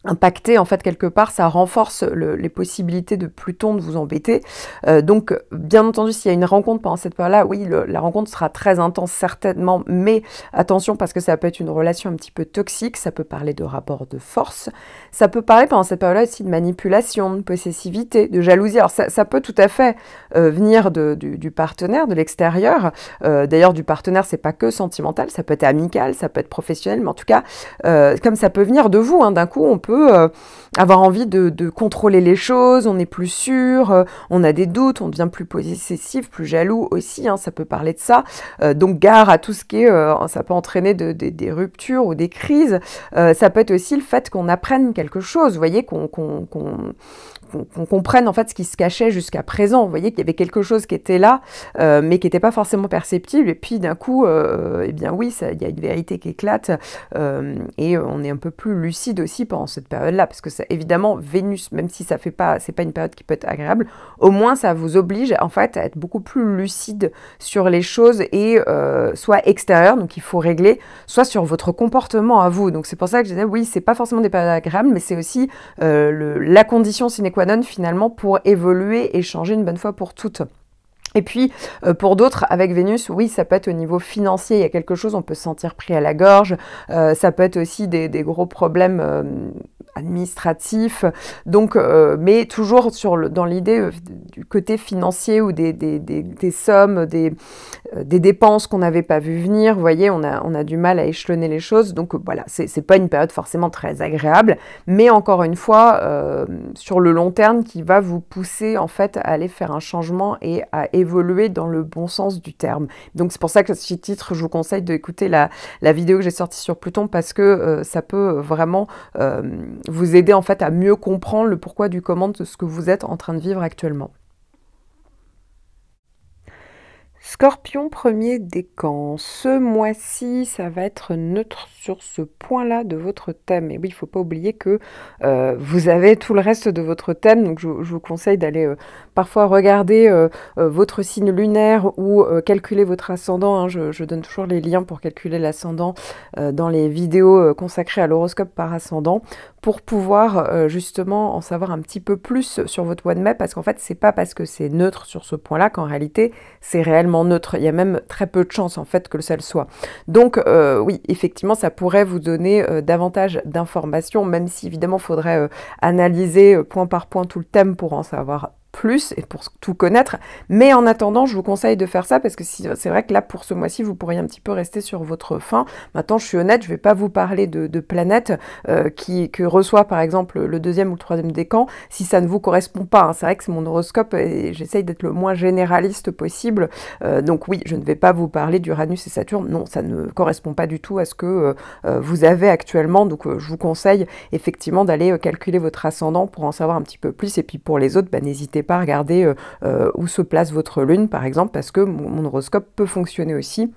impacté en fait quelque part ça renforce les possibilités de Pluton de vous embêter euh, donc bien entendu s'il y a une rencontre pendant cette période là oui la rencontre sera très intense certainement mais attention parce que ça peut être une relation un petit peu toxique ça peut parler de rapport de force ça peut parler pendant cette période là aussi de manipulation de possessivité de jalousie alors ça, peut tout à fait euh, venir du, partenaire de l'extérieur euh, d'ailleurs du partenaire c'est pas que sentimental ça peut être amical ça peut être professionnel mais en tout cas comme ça peut venir de vous hein. d'un coup on peut euh, avoir envie de, contrôler les choses, on est plus sûr, euh, on a des doutes, on devient plus possessif, plus jaloux aussi, hein, ça peut parler de ça. Euh, donc gare à tout ce qui est, ça peut entraîner des ruptures ou des crises. ça peut être aussi le fait qu'on apprenne quelque chose, vous voyez, qu'on qu'on comprenne en fait ce qui se cachait jusqu'à présent. Vous voyez qu'il y avait quelque chose qui était là, euh, mais qui n'était pas forcément perceptible. Et puis d'un coup, euh, eh bien oui, il y a une vérité qui éclate euh, et on est un peu plus lucide aussi pendant cette période-là, parce que ça, évidemment Vénus, même si ça fait pas, c'est pas une période qui peut être agréable, au moins ça vous oblige en fait à être beaucoup plus lucide sur les choses et euh, soit extérieur, donc il faut régler, soit sur votre comportement à vous. Donc c'est pour ça que je disais oui, c'est pas forcément des périodes agréables, mais c'est aussi la condition sine qua finalement pour évoluer et changer une bonne fois pour toutes. Et puis euh, pour d'autres, avec Vénus, oui, ça peut être au niveau financier, il y a quelque chose, on peut se sentir pris à la gorge, euh, ça peut être aussi des, gros problèmes euh, administratifs, donc, mais toujours sur le, dans l'idée du côté financier ou des sommes, des, euh, des dépenses qu'on n'avait pas vu venir. Vous voyez, on a, on a, du mal à échelonner les choses. Donc euh, voilà, c'est, c'est pas une période forcément très agréable, mais encore une fois, euh, sur le long terme, qui va vous pousser en fait à aller faire un changement et à évoluer dans le bon sens du terme. Donc c'est pour ça que ce titre, je vous conseille d'écouter la, la vidéo que j'ai sortie sur Pluton parce que ça peut vraiment vous aider en fait à mieux comprendre le pourquoi du comment de ce que vous êtes en train de vivre actuellement. Scorpion premier décan, ce mois-ci, ça va être neutre sur ce point-là de votre thème. Et oui, il ne faut pas oublier que euh, vous avez tout le reste de votre thème, donc je, vous conseille d'aller euh, parfois regarder euh, votre signe lunaire ou calculer votre ascendant. Hein. je, donne toujours les liens pour calculer l'ascendant dans les vidéos consacrées à l'horoscope par ascendant pour pouvoir euh, justement en savoir un petit peu plus sur votre map parce qu'en fait c'est pas parce que c'est neutre sur ce point-là qu'en réalité c'est réellement neutre. Il y a même très peu de chances en fait que ça le soit. Donc euh, oui, effectivement ça pourrait vous donner euh, davantage d'informations même si évidemment faudrait analyser point par point tout le thème pour en savoir plus et pour tout connaître. Mais en attendant, je vous conseille de faire ça parce que c'est vrai que là, pour ce mois-ci, vous pourriez un petit peu rester sur votre fin. Maintenant, je suis honnête, je ne vais pas vous parler de, planètes euh, qui, que reçoit par exemple le deuxième ou le troisième décan si ça ne vous correspond pas. Hein. C'est vrai que c'est mon horoscope et euh, j'essaye d'être le moins généraliste possible. Euh, donc oui, je ne vais pas vous parler d'Uranus et Saturne. Non, ça ne correspond pas du tout à ce que vous avez actuellement. Donc je vous conseille effectivement d'aller calculer votre ascendant pour en savoir un petit peu plus. Et puis pour les autres, bah, n'hésitez n'hésitez pas regarder euh, euh, où se place votre lune, par exemple, parce que mon horoscope peut fonctionner aussi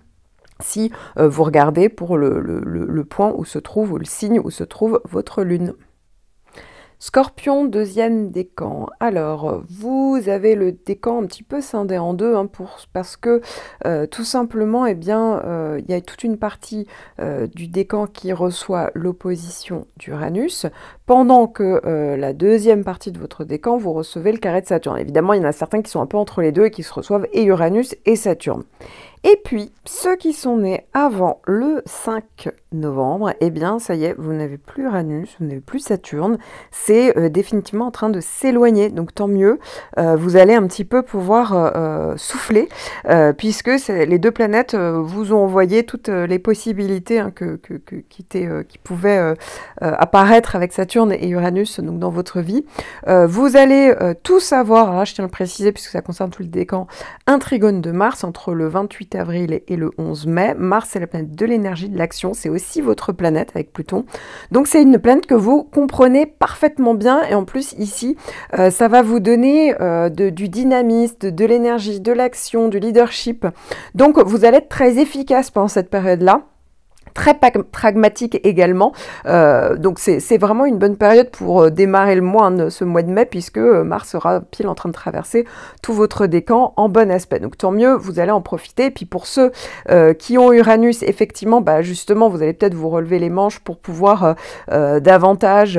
si euh, vous regardez pour le, le, point où se trouve, ou le signe où se trouve votre lune. Scorpion, deuxième décan. Alors, vous avez le décan un petit peu scindé en deux, hein, pour, parce que euh, tout simplement, et eh bien, euh, il y a toute une partie euh, du décan qui reçoit l'opposition d'Uranus, pendant que la deuxième partie de votre décan, vous recevez le carré de Saturne. Évidemment, il y en a certains qui sont un peu entre les deux et qui se reçoivent et Uranus et Saturne. Et puis, ceux qui sont nés avant le 5 novembre, eh bien, ça y est, vous n'avez plus Uranus, vous n'avez plus Saturne. C'est euh, définitivement en train de s'éloigner, donc tant mieux. Euh, vous allez un petit peu pouvoir euh, souffler, puisque les deux planètes vous ont envoyé toutes les possibilités hein, qui, pouvaient apparaître avec Saturne et Uranus donc, dans votre vie. vous allez tous avoir, là, je tiens à le préciser, puisque ça concerne tout le décan, un trigone de Mars entre le 28 avril et le 11 mai. Mars est la planète de l'énergie, de l'action. C'est aussi votre planète avec Pluton. Donc c'est une planète que vous comprenez parfaitement bien. Et en plus ici, euh, ça va vous donner euh, du dynamisme, de l'énergie, de l'action, du leadership. Donc vous allez être très efficace pendant cette période-là très pragmatique également. Euh, donc c'est vraiment une bonne période pour euh, démarrer le mois, ce mois de mai, puisque euh, Mars sera pile en train de traverser tout votre décan en bon aspect. Donc tant mieux, vous allez en profiter. Et puis pour ceux qui ont Uranus, effectivement, bah, justement, vous allez peut-être vous relever les manches pour pouvoir davantage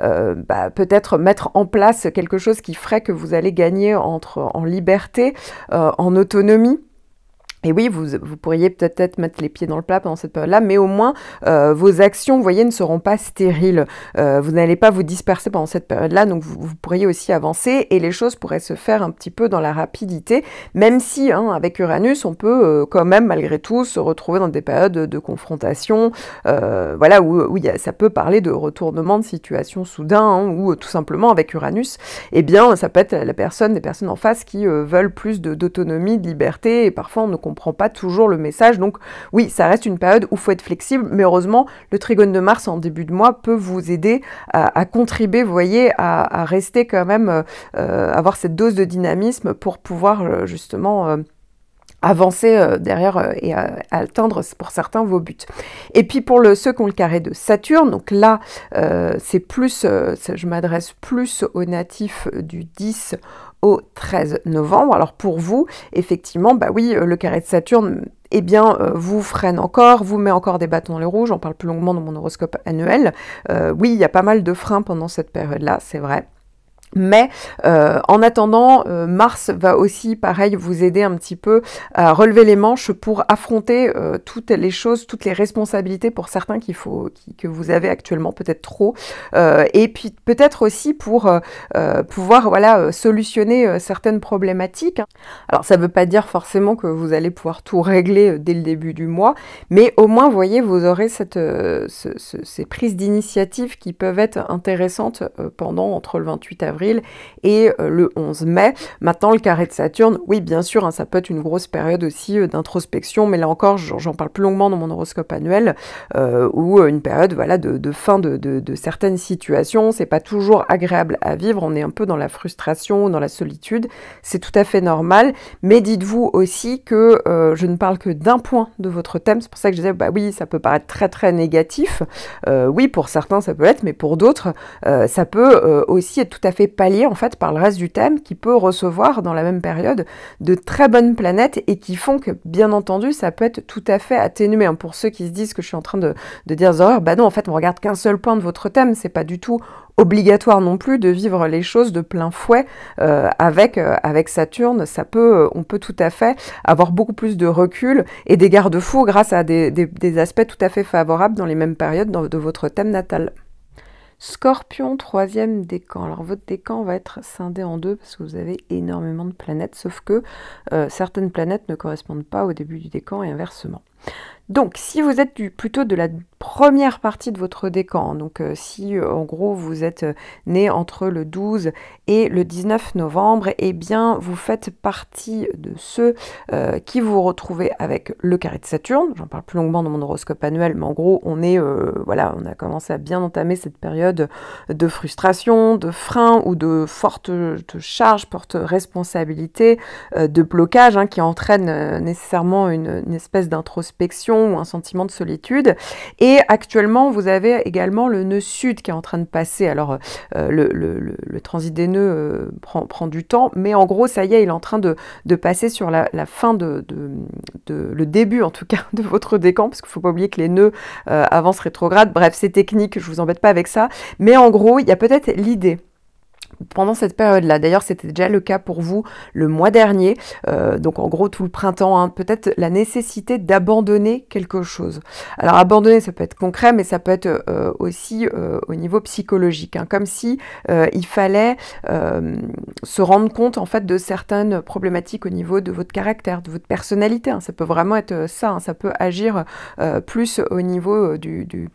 bah, peut-être mettre en place quelque chose qui ferait que vous allez gagner entre, en liberté, en autonomie. Et oui, vous, pourriez peut-être mettre les pieds dans le plat pendant cette période-là, mais au moins euh, vos actions, vous voyez, ne seront pas stériles. Euh, vous n'allez pas vous disperser pendant cette période-là, donc vous, pourriez aussi avancer et les choses pourraient se faire un petit peu dans la rapidité, même si hein, avec Uranus, on peut euh, quand même malgré tout se retrouver dans des périodes de, confrontation, voilà, où, ça peut parler de retournement de situation soudain, hein, ou tout simplement avec Uranus, eh bien ça peut être la personne, des personnes en face qui veulent plus d'autonomie, de, liberté, et parfois on ne comprend prend pas toujours le message. Donc oui, ça reste une période où faut être flexible, mais heureusement, le trigone de Mars en début de mois peut vous aider à, contribuer, vous voyez, à, rester quand même, euh, euh, avoir cette dose de dynamisme pour pouvoir euh, justement... avancer derrière et atteindre pour certains vos buts. Et puis pour le, ceux qui ont le carré de Saturne, donc là, c'est plus, je m'adresse plus aux natifs du 10 au 13 novembre. Alors pour vous, effectivement, bah oui, euh, le carré de Saturne eh bien, euh, vous freine encore, vous met encore des bâtons dans les roues. J'en parle plus longuement dans mon horoscope annuel. Euh, oui, il y a pas mal de freins pendant cette période-là, c'est vrai. Mais euh, en attendant, euh, Mars va aussi, pareil, vous aider un petit peu à relever les manches pour affronter euh, toutes les choses, toutes les responsabilités pour certains qu'il faut, que vous avez actuellement, peut-être trop, et puis peut-être aussi pour pouvoir, voilà, solutionner certaines problématiques. Alors ça ne veut pas dire forcément que vous allez pouvoir tout régler dès le début du mois, mais au moins, vous voyez, vous aurez ces prises d'initiative qui peuvent être intéressantes pendant entre le 28 avril avril et euh, le 11 mai. Maintenant, le carré de Saturne, oui, bien sûr, hein, ça peut être une grosse période aussi euh, d'introspection, mais là encore, j'en parle plus longuement dans mon horoscope annuel, euh, ou une période voilà, de, fin de, certaines situations. C'est pas toujours agréable à vivre, on est un peu dans la frustration, dans la solitude, c'est tout à fait normal, mais dites-vous aussi que je ne parle que d'un point de votre thème, c'est pour ça que je disais, bah oui, ça peut paraître très très négatif, oui, pour certains ça peut l'être, mais pour d'autres, ça peut aussi être tout à fait en fait par le reste du thème qui peut recevoir dans la même période de très bonnes planètes et qui font que bien entendu ça peut être tout à fait atténué. Hein, pour ceux qui se disent que je suis en train de, dire des horreurs, bah non en fait on regarde qu'un seul point de votre thème, c'est pas du tout obligatoire non plus de vivre les choses de plein fouet euh, avec euh, avec Saturne ça peut euh, on peut tout à fait avoir beaucoup plus de recul et des garde-fous grâce à des, aspects tout à fait favorables dans les mêmes périodes de votre thème natal. Scorpion, troisième décan. Alors votre décan va être scindé en deux parce que vous avez énormément de planètes, sauf que euh, certaines planètes ne correspondent pas au début du décan et inversement. Donc si vous êtes du, plutôt de la première partie de votre décan. Donc euh, si euh, en gros vous êtes euh, né entre le 12 et le 19 novembre, eh bien vous faites partie de ceux qui vous retrouvez avec le carré de Saturne. J'en parle plus longuement dans mon horoscope annuel, mais en gros on est voilà, on a commencé à bien entamer cette période de frustration, de frein ou de forte de charge, porte responsabilité, de blocage hein, qui entraîne nécessairement une, une espèce d'introspection ou un sentiment de solitude. Et et actuellement, vous avez également le nœud sud qui est en train de passer. Alors, euh, le, transit des nœuds euh, prend, du temps, mais en gros, ça y est, il est en train de, passer sur la, fin de, le début, en tout cas, de votre décan, parce qu'il ne faut pas oublier que les nœuds euh, avancent rétrograde. Bref, c'est technique, je ne vous embête pas avec ça. Mais en gros, il y a peut-être l'idée pendant cette période-là. D'ailleurs, c'était déjà le cas pour vous le mois dernier, euh, donc en gros tout le printemps, hein, peut-être la nécessité d'abandonner quelque chose. Alors abandonner, ça peut être concret, mais ça peut être euh, aussi euh, au niveau psychologique, hein. comme si il fallait se rendre compte en fait de certaines problématiques au niveau de votre caractère, de votre personnalité. Hein. ça peut vraiment être ça, ça peut agir plus au niveau du, du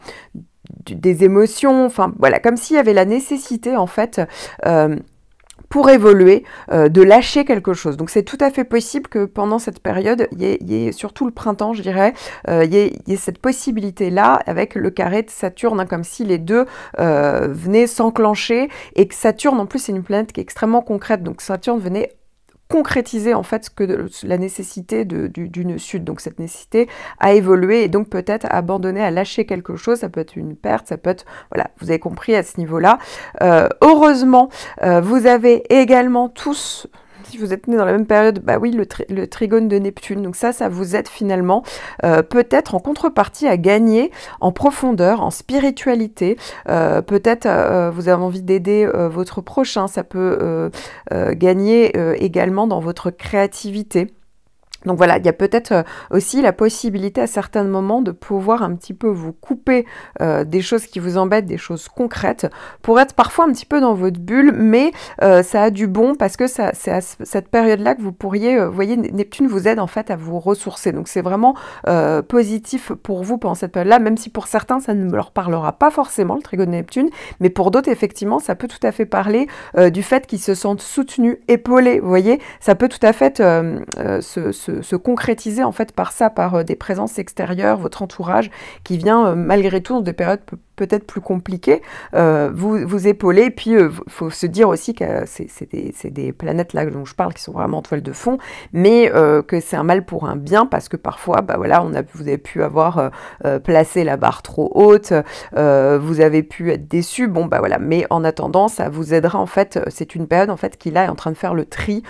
des émotions, enfin voilà, comme s'il y avait la nécessité en fait euh, pour évoluer, euh, de lâcher quelque chose. Donc c'est tout à fait possible que pendant cette période, il y, ait, surtout le printemps, je dirais, euh, il y, ait cette possibilité-là avec le carré de Saturne, hein, comme si les deux venaient s'enclencher et que Saturne, en plus, c'est une planète qui est extrêmement concrète, donc Saturne venait concrétiser en fait que la nécessité d'une suite. Donc cette nécessité a évolué et donc peut-être abandonné abandonner, à lâcher quelque chose. Ça peut être une perte, ça peut être voilà, vous avez compris à ce niveau-là. Euh, heureusement, euh, vous avez également tous si vous êtes né dans la même période, bah oui, le, trigone de Neptune. Donc ça, ça vous aide finalement euh, peut-être en contrepartie à gagner en profondeur, en spiritualité. Euh, peut-être euh, vous avez envie d'aider votre prochain. Ça peut gagner également dans votre créativité. Donc voilà, il y a peut-être euh, aussi la possibilité à certains moments de pouvoir un petit peu vous couper euh, des choses qui vous embêtent, des choses concrètes, pour être parfois un petit peu dans votre bulle, mais euh, ça a du bon parce que c'est à cette période-là que vous pourriez, vous voyez, Neptune vous aide en fait à vous ressourcer. Donc c'est vraiment positif pour vous pendant cette période-là, même si pour certains ça ne leur parlera pas forcément le trigone de Neptune, mais pour d'autres effectivement ça peut tout à fait parler du fait qu'ils se sentent soutenus, épaulés, vous voyez, ça peut tout à fait se se, concrétiser en fait par ça, par euh, des présences extérieures, votre entourage qui vient euh, malgré tout dans des périodes peut-être plus compliquées, euh, vous, vous épauler. puis, il faut se dire aussi que c'est des, planètes là dont je parle qui sont vraiment en toile de fond, mais que c'est un mal pour un bien parce que parfois, bah voilà, on a, vous avez pu avoir placé la barre trop haute, vous avez pu être déçu. Bon, bah voilà, mais en attendant, ça vous aidera en fait. C'est une période en fait qui là est en train de faire le tri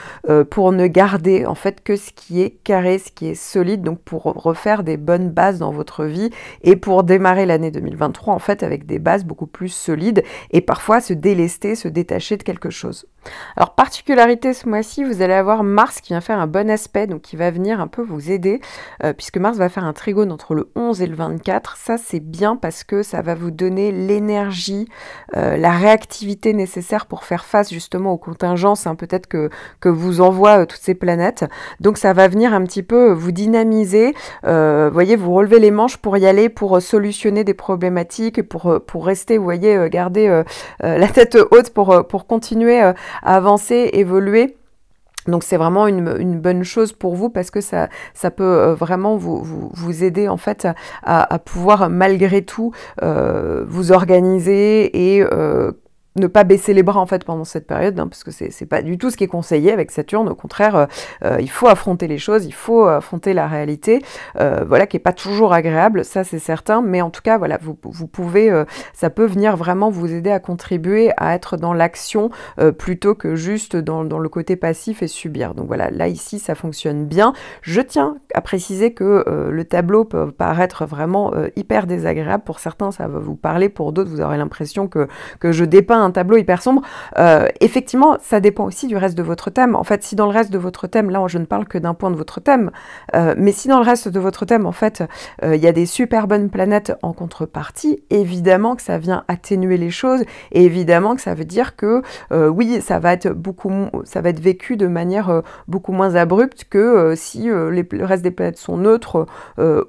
pour ne garder en fait que ce qui est carré, ce qui est solide, donc pour refaire des bonnes bases dans votre vie et pour démarrer l'année 2023 en fait avec des bases beaucoup plus solides et parfois se délester, se détacher de quelque chose. Alors particularité ce mois-ci, vous allez avoir Mars qui vient faire un bon aspect, donc qui va venir un peu vous aider, euh, puisque Mars va faire un trigone entre le 11 et le 24. Ça c'est bien parce que ça va vous donner l'énergie, euh, la réactivité nécessaire pour faire face justement aux contingences, hein, peut-être que, que vous envoient euh, toutes ces planètes. Donc ça va venir un petit peu vous dynamiser, voyez, vous relevez les manches pour y aller, pour solutionner des problématiques, pour, pour rester, vous voyez, garder la tête haute pour, pour continuer avancer, évoluer. Donc c'est vraiment une, bonne chose pour vous parce que ça, ça peut euh, vraiment vous, vous, aider en fait à, pouvoir malgré tout euh, vous organiser et euh, ne pas baisser les bras en fait pendant cette période, hein, parce que c'est pas du tout ce qui est conseillé avec Saturne. Au contraire, euh, euh, il faut affronter les choses, il faut euh, affronter la réalité, voilà, qui est pas toujours agréable, ça c'est certain. Mais en tout cas, voilà, vous, vous pouvez, ça peut venir vraiment vous aider à contribuer à être dans l'action plutôt que juste dans, dans, le côté passif et subir. Donc voilà, là ici ça fonctionne bien. Je tiens à préciser que le tableau peut paraître vraiment hyper désagréable. Pour certains, ça va vous parler, pour d'autres, vous aurez l'impression que que je dépeins un tableau hyper sombre. Euh, effectivement, ça dépend aussi du reste de votre thème. En fait, si dans le reste de votre thème, là, je ne parle que d'un point de votre thème, euh, mais si dans le reste de votre thème, en fait, euh, il y a des super bonnes planètes en contrepartie, évidemment que ça vient atténuer les choses, et évidemment que ça veut dire que oui, ça va être beaucoup, ça va être vécu de manière beaucoup moins abrupte que si le reste des planètes sont neutres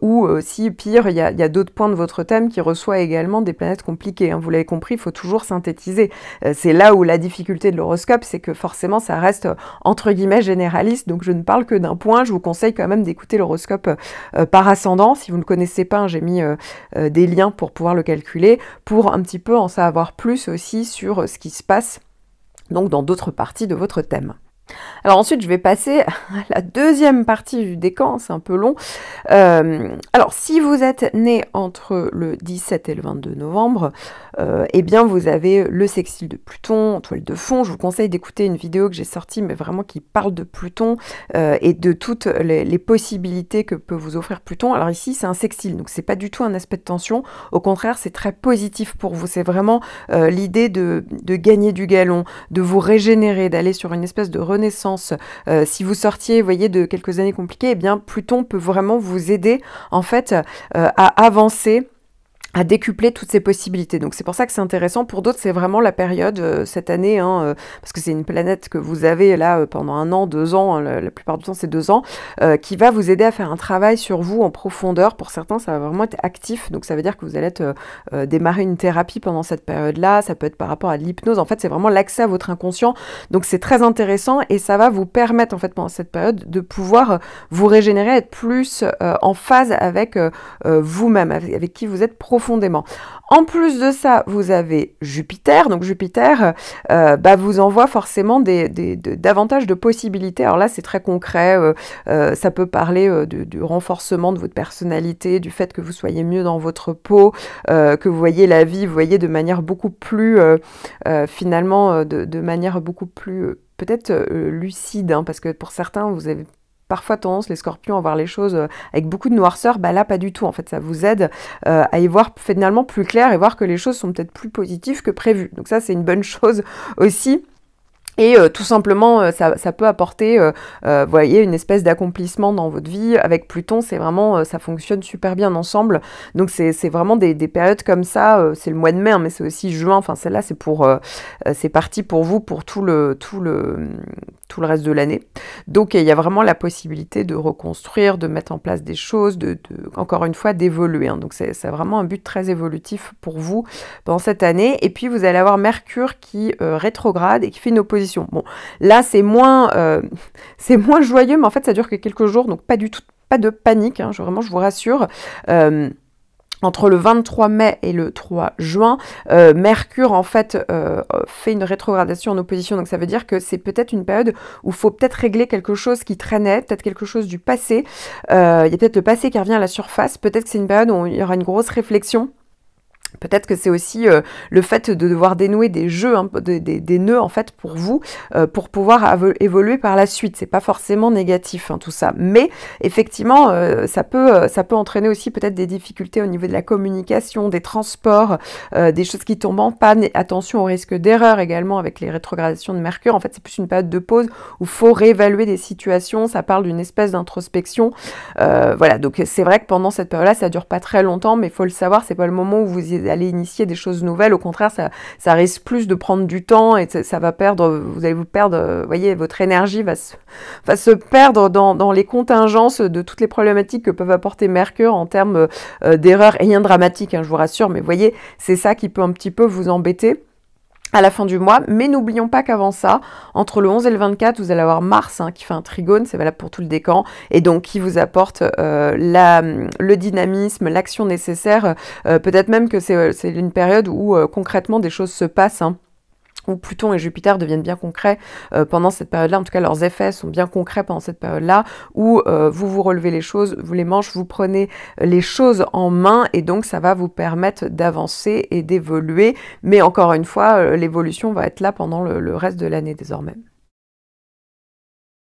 ou si pire, il y a, d'autres points de votre thème qui reçoit également des planètes compliquées. Hein. Vous l'avez compris, il faut toujours synthétiser. Euh, c'est là où la difficulté de l'horoscope, c'est que forcément ça reste euh, entre guillemets généraliste, donc je ne parle que d'un point, je vous conseille quand même d'écouter l'horoscope euh, par ascendant. Si vous ne connaissez pas, hein, j'ai mis des liens pour pouvoir le calculer, pour un petit peu en savoir plus aussi sur ce qui se passe donc dans d'autres parties de votre thème. Alors ensuite, je vais passer à la deuxième partie du décan, c'est un peu long. Euh, alors si vous êtes né entre le 17 et le 22 novembre, euh, eh bien vous avez le sextile de Pluton toile de fond. Je vous conseille d'écouter une vidéo que j'ai sortie, mais vraiment qui parle de Pluton euh, et de toutes les, possibilités que peut vous offrir Pluton. Alors ici, c'est un sextile, donc c'est pas du tout un aspect de tension. Au contraire, c'est très positif pour vous. C'est vraiment l'idée de, de gagner du galon, de vous régénérer, d'aller sur une espèce de renaissance. Euh, si vous sortiez, voyez, de quelques années compliquées, et eh bien Pluton peut vraiment vous aider en fait euh, à avancer à décupler toutes ces possibilités. Donc c'est pour ça que c'est intéressant. Pour d'autres, c'est vraiment la période euh, cette année, hein, euh, parce que c'est une planète que vous avez là euh, pendant un an, deux ans, hein, la, plupart du temps c'est deux ans, qui va vous aider à faire un travail sur vous en profondeur. Pour certains, ça va vraiment être actif. Donc ça veut dire que vous allez être, démarrer une thérapie pendant cette période-là. Ça peut être par rapport à l'hypnose. En fait, c'est vraiment l'accès à votre inconscient. Donc c'est très intéressant et ça va vous permettre en fait pendant cette période de pouvoir vous régénérer, être plus en phase avec vous-même, avec, avec, qui vous êtes profondément profondément. En plus de ça, vous avez Jupiter. Donc Jupiter euh, euh, bah, vous envoie forcément des, davantage de possibilités. Alors là, c'est très concret. Euh, ça peut parler du renforcement de votre personnalité, du fait que vous soyez mieux dans votre peau, que vous voyez la vie, vous voyez de manière beaucoup plus, finalement, de, manière beaucoup plus peut-être lucide, hein, parce que pour certains, vous avez parfois tendance, les scorpions, à voir les choses euh, avec beaucoup de noirceur, bah là, pas du tout. En fait, ça vous aide euh, à y voir finalement plus clair et voir que les choses sont peut-être plus positives que prévu. Donc ça, c'est une bonne chose aussi. Et euh, tout simplement, euh, ça, peut apporter, euh, voyez, une espèce d'accomplissement dans votre vie. Avec Pluton, c'est vraiment, ça fonctionne super bien ensemble. Donc c'est vraiment des, périodes comme ça. c'est le mois de mai, hein, mais c'est aussi juin. Enfin, celle-là, c'est pour, c'est parti pour vous pour tout le, tout le, tout le reste de l'année. Donc il y a vraiment la possibilité de reconstruire, de mettre en place des choses, de, encore une fois d'évoluer. Hein. Donc c'est vraiment un but très évolutif pour vous pendant cette année. Et puis vous allez avoir Mercure qui rétrograde et qui fait une opposition Bon, là c'est moins, euh, c'est moins joyeux, mais en fait ça dure que quelques jours, donc pas du tout, pas de panique. Hein, je, vraiment, je vous rassure. Euh, entre le 23 mai et le 3 juin, euh, Mercure en fait fait une rétrogradation en opposition. Donc ça veut dire que c'est peut-être une période où il faut peut-être régler quelque chose qui traînait, peut-être quelque chose du passé. Il y a peut-être le passé qui revient à la surface. Peut-être que c'est une période où il y aura une grosse réflexion Peut-être que c'est aussi euh, le fait de devoir dénouer des jeux, hein, des, nœuds en fait pour vous, euh, pour pouvoir évoluer par la suite. C'est pas forcément négatif hein, tout ça, mais effectivement, euh, ça peut, ça peut entraîner aussi peut-être des difficultés au niveau de la communication, des transports, des choses qui tombent en panne. attention au risque d'erreur également avec les rétrogradations de Mercure. En fait, c'est plus une période de pause où faut réévaluer des situations. Ça parle d'une espèce d'introspection. voilà, donc c'est vrai que pendant cette période-là, ça dure pas très longtemps, mais il faut le savoir, c'est pas le moment où vous y d'aller initier des choses nouvelles. Au contraire, ça, ça risque plus de prendre du temps et ça, va perdre, vous allez vous perdre, vous euh, voyez, votre énergie va se, va se perdre dans, les contingences de toutes les problématiques que peuvent apporter Mercure en termes euh, d'erreurs. et Rien de dramatique, hein, je vous rassure, mais vous voyez, c'est ça qui peut un petit peu vous embêter à la fin du mois. Mais n'oublions pas qu'avant ça, entre le 11 et le 24, vous allez avoir Mars hein, qui fait un trigone, c'est valable pour tout le décan, et donc qui vous apporte euh, la, le dynamisme, l'action nécessaire. Euh, peut-être même que c'est euh, une période où concrètement des choses se passent. Hein où Pluton et Jupiter deviennent bien concrets euh, pendant cette période-là, en tout cas leurs effets sont bien concrets pendant cette période-là, où euh, vous vous relevez les choses, vous les manches, vous prenez les choses en main et donc ça va vous permettre d'avancer et d'évoluer. Mais encore une fois, euh, l'évolution va être là pendant le reste de l'année désormais.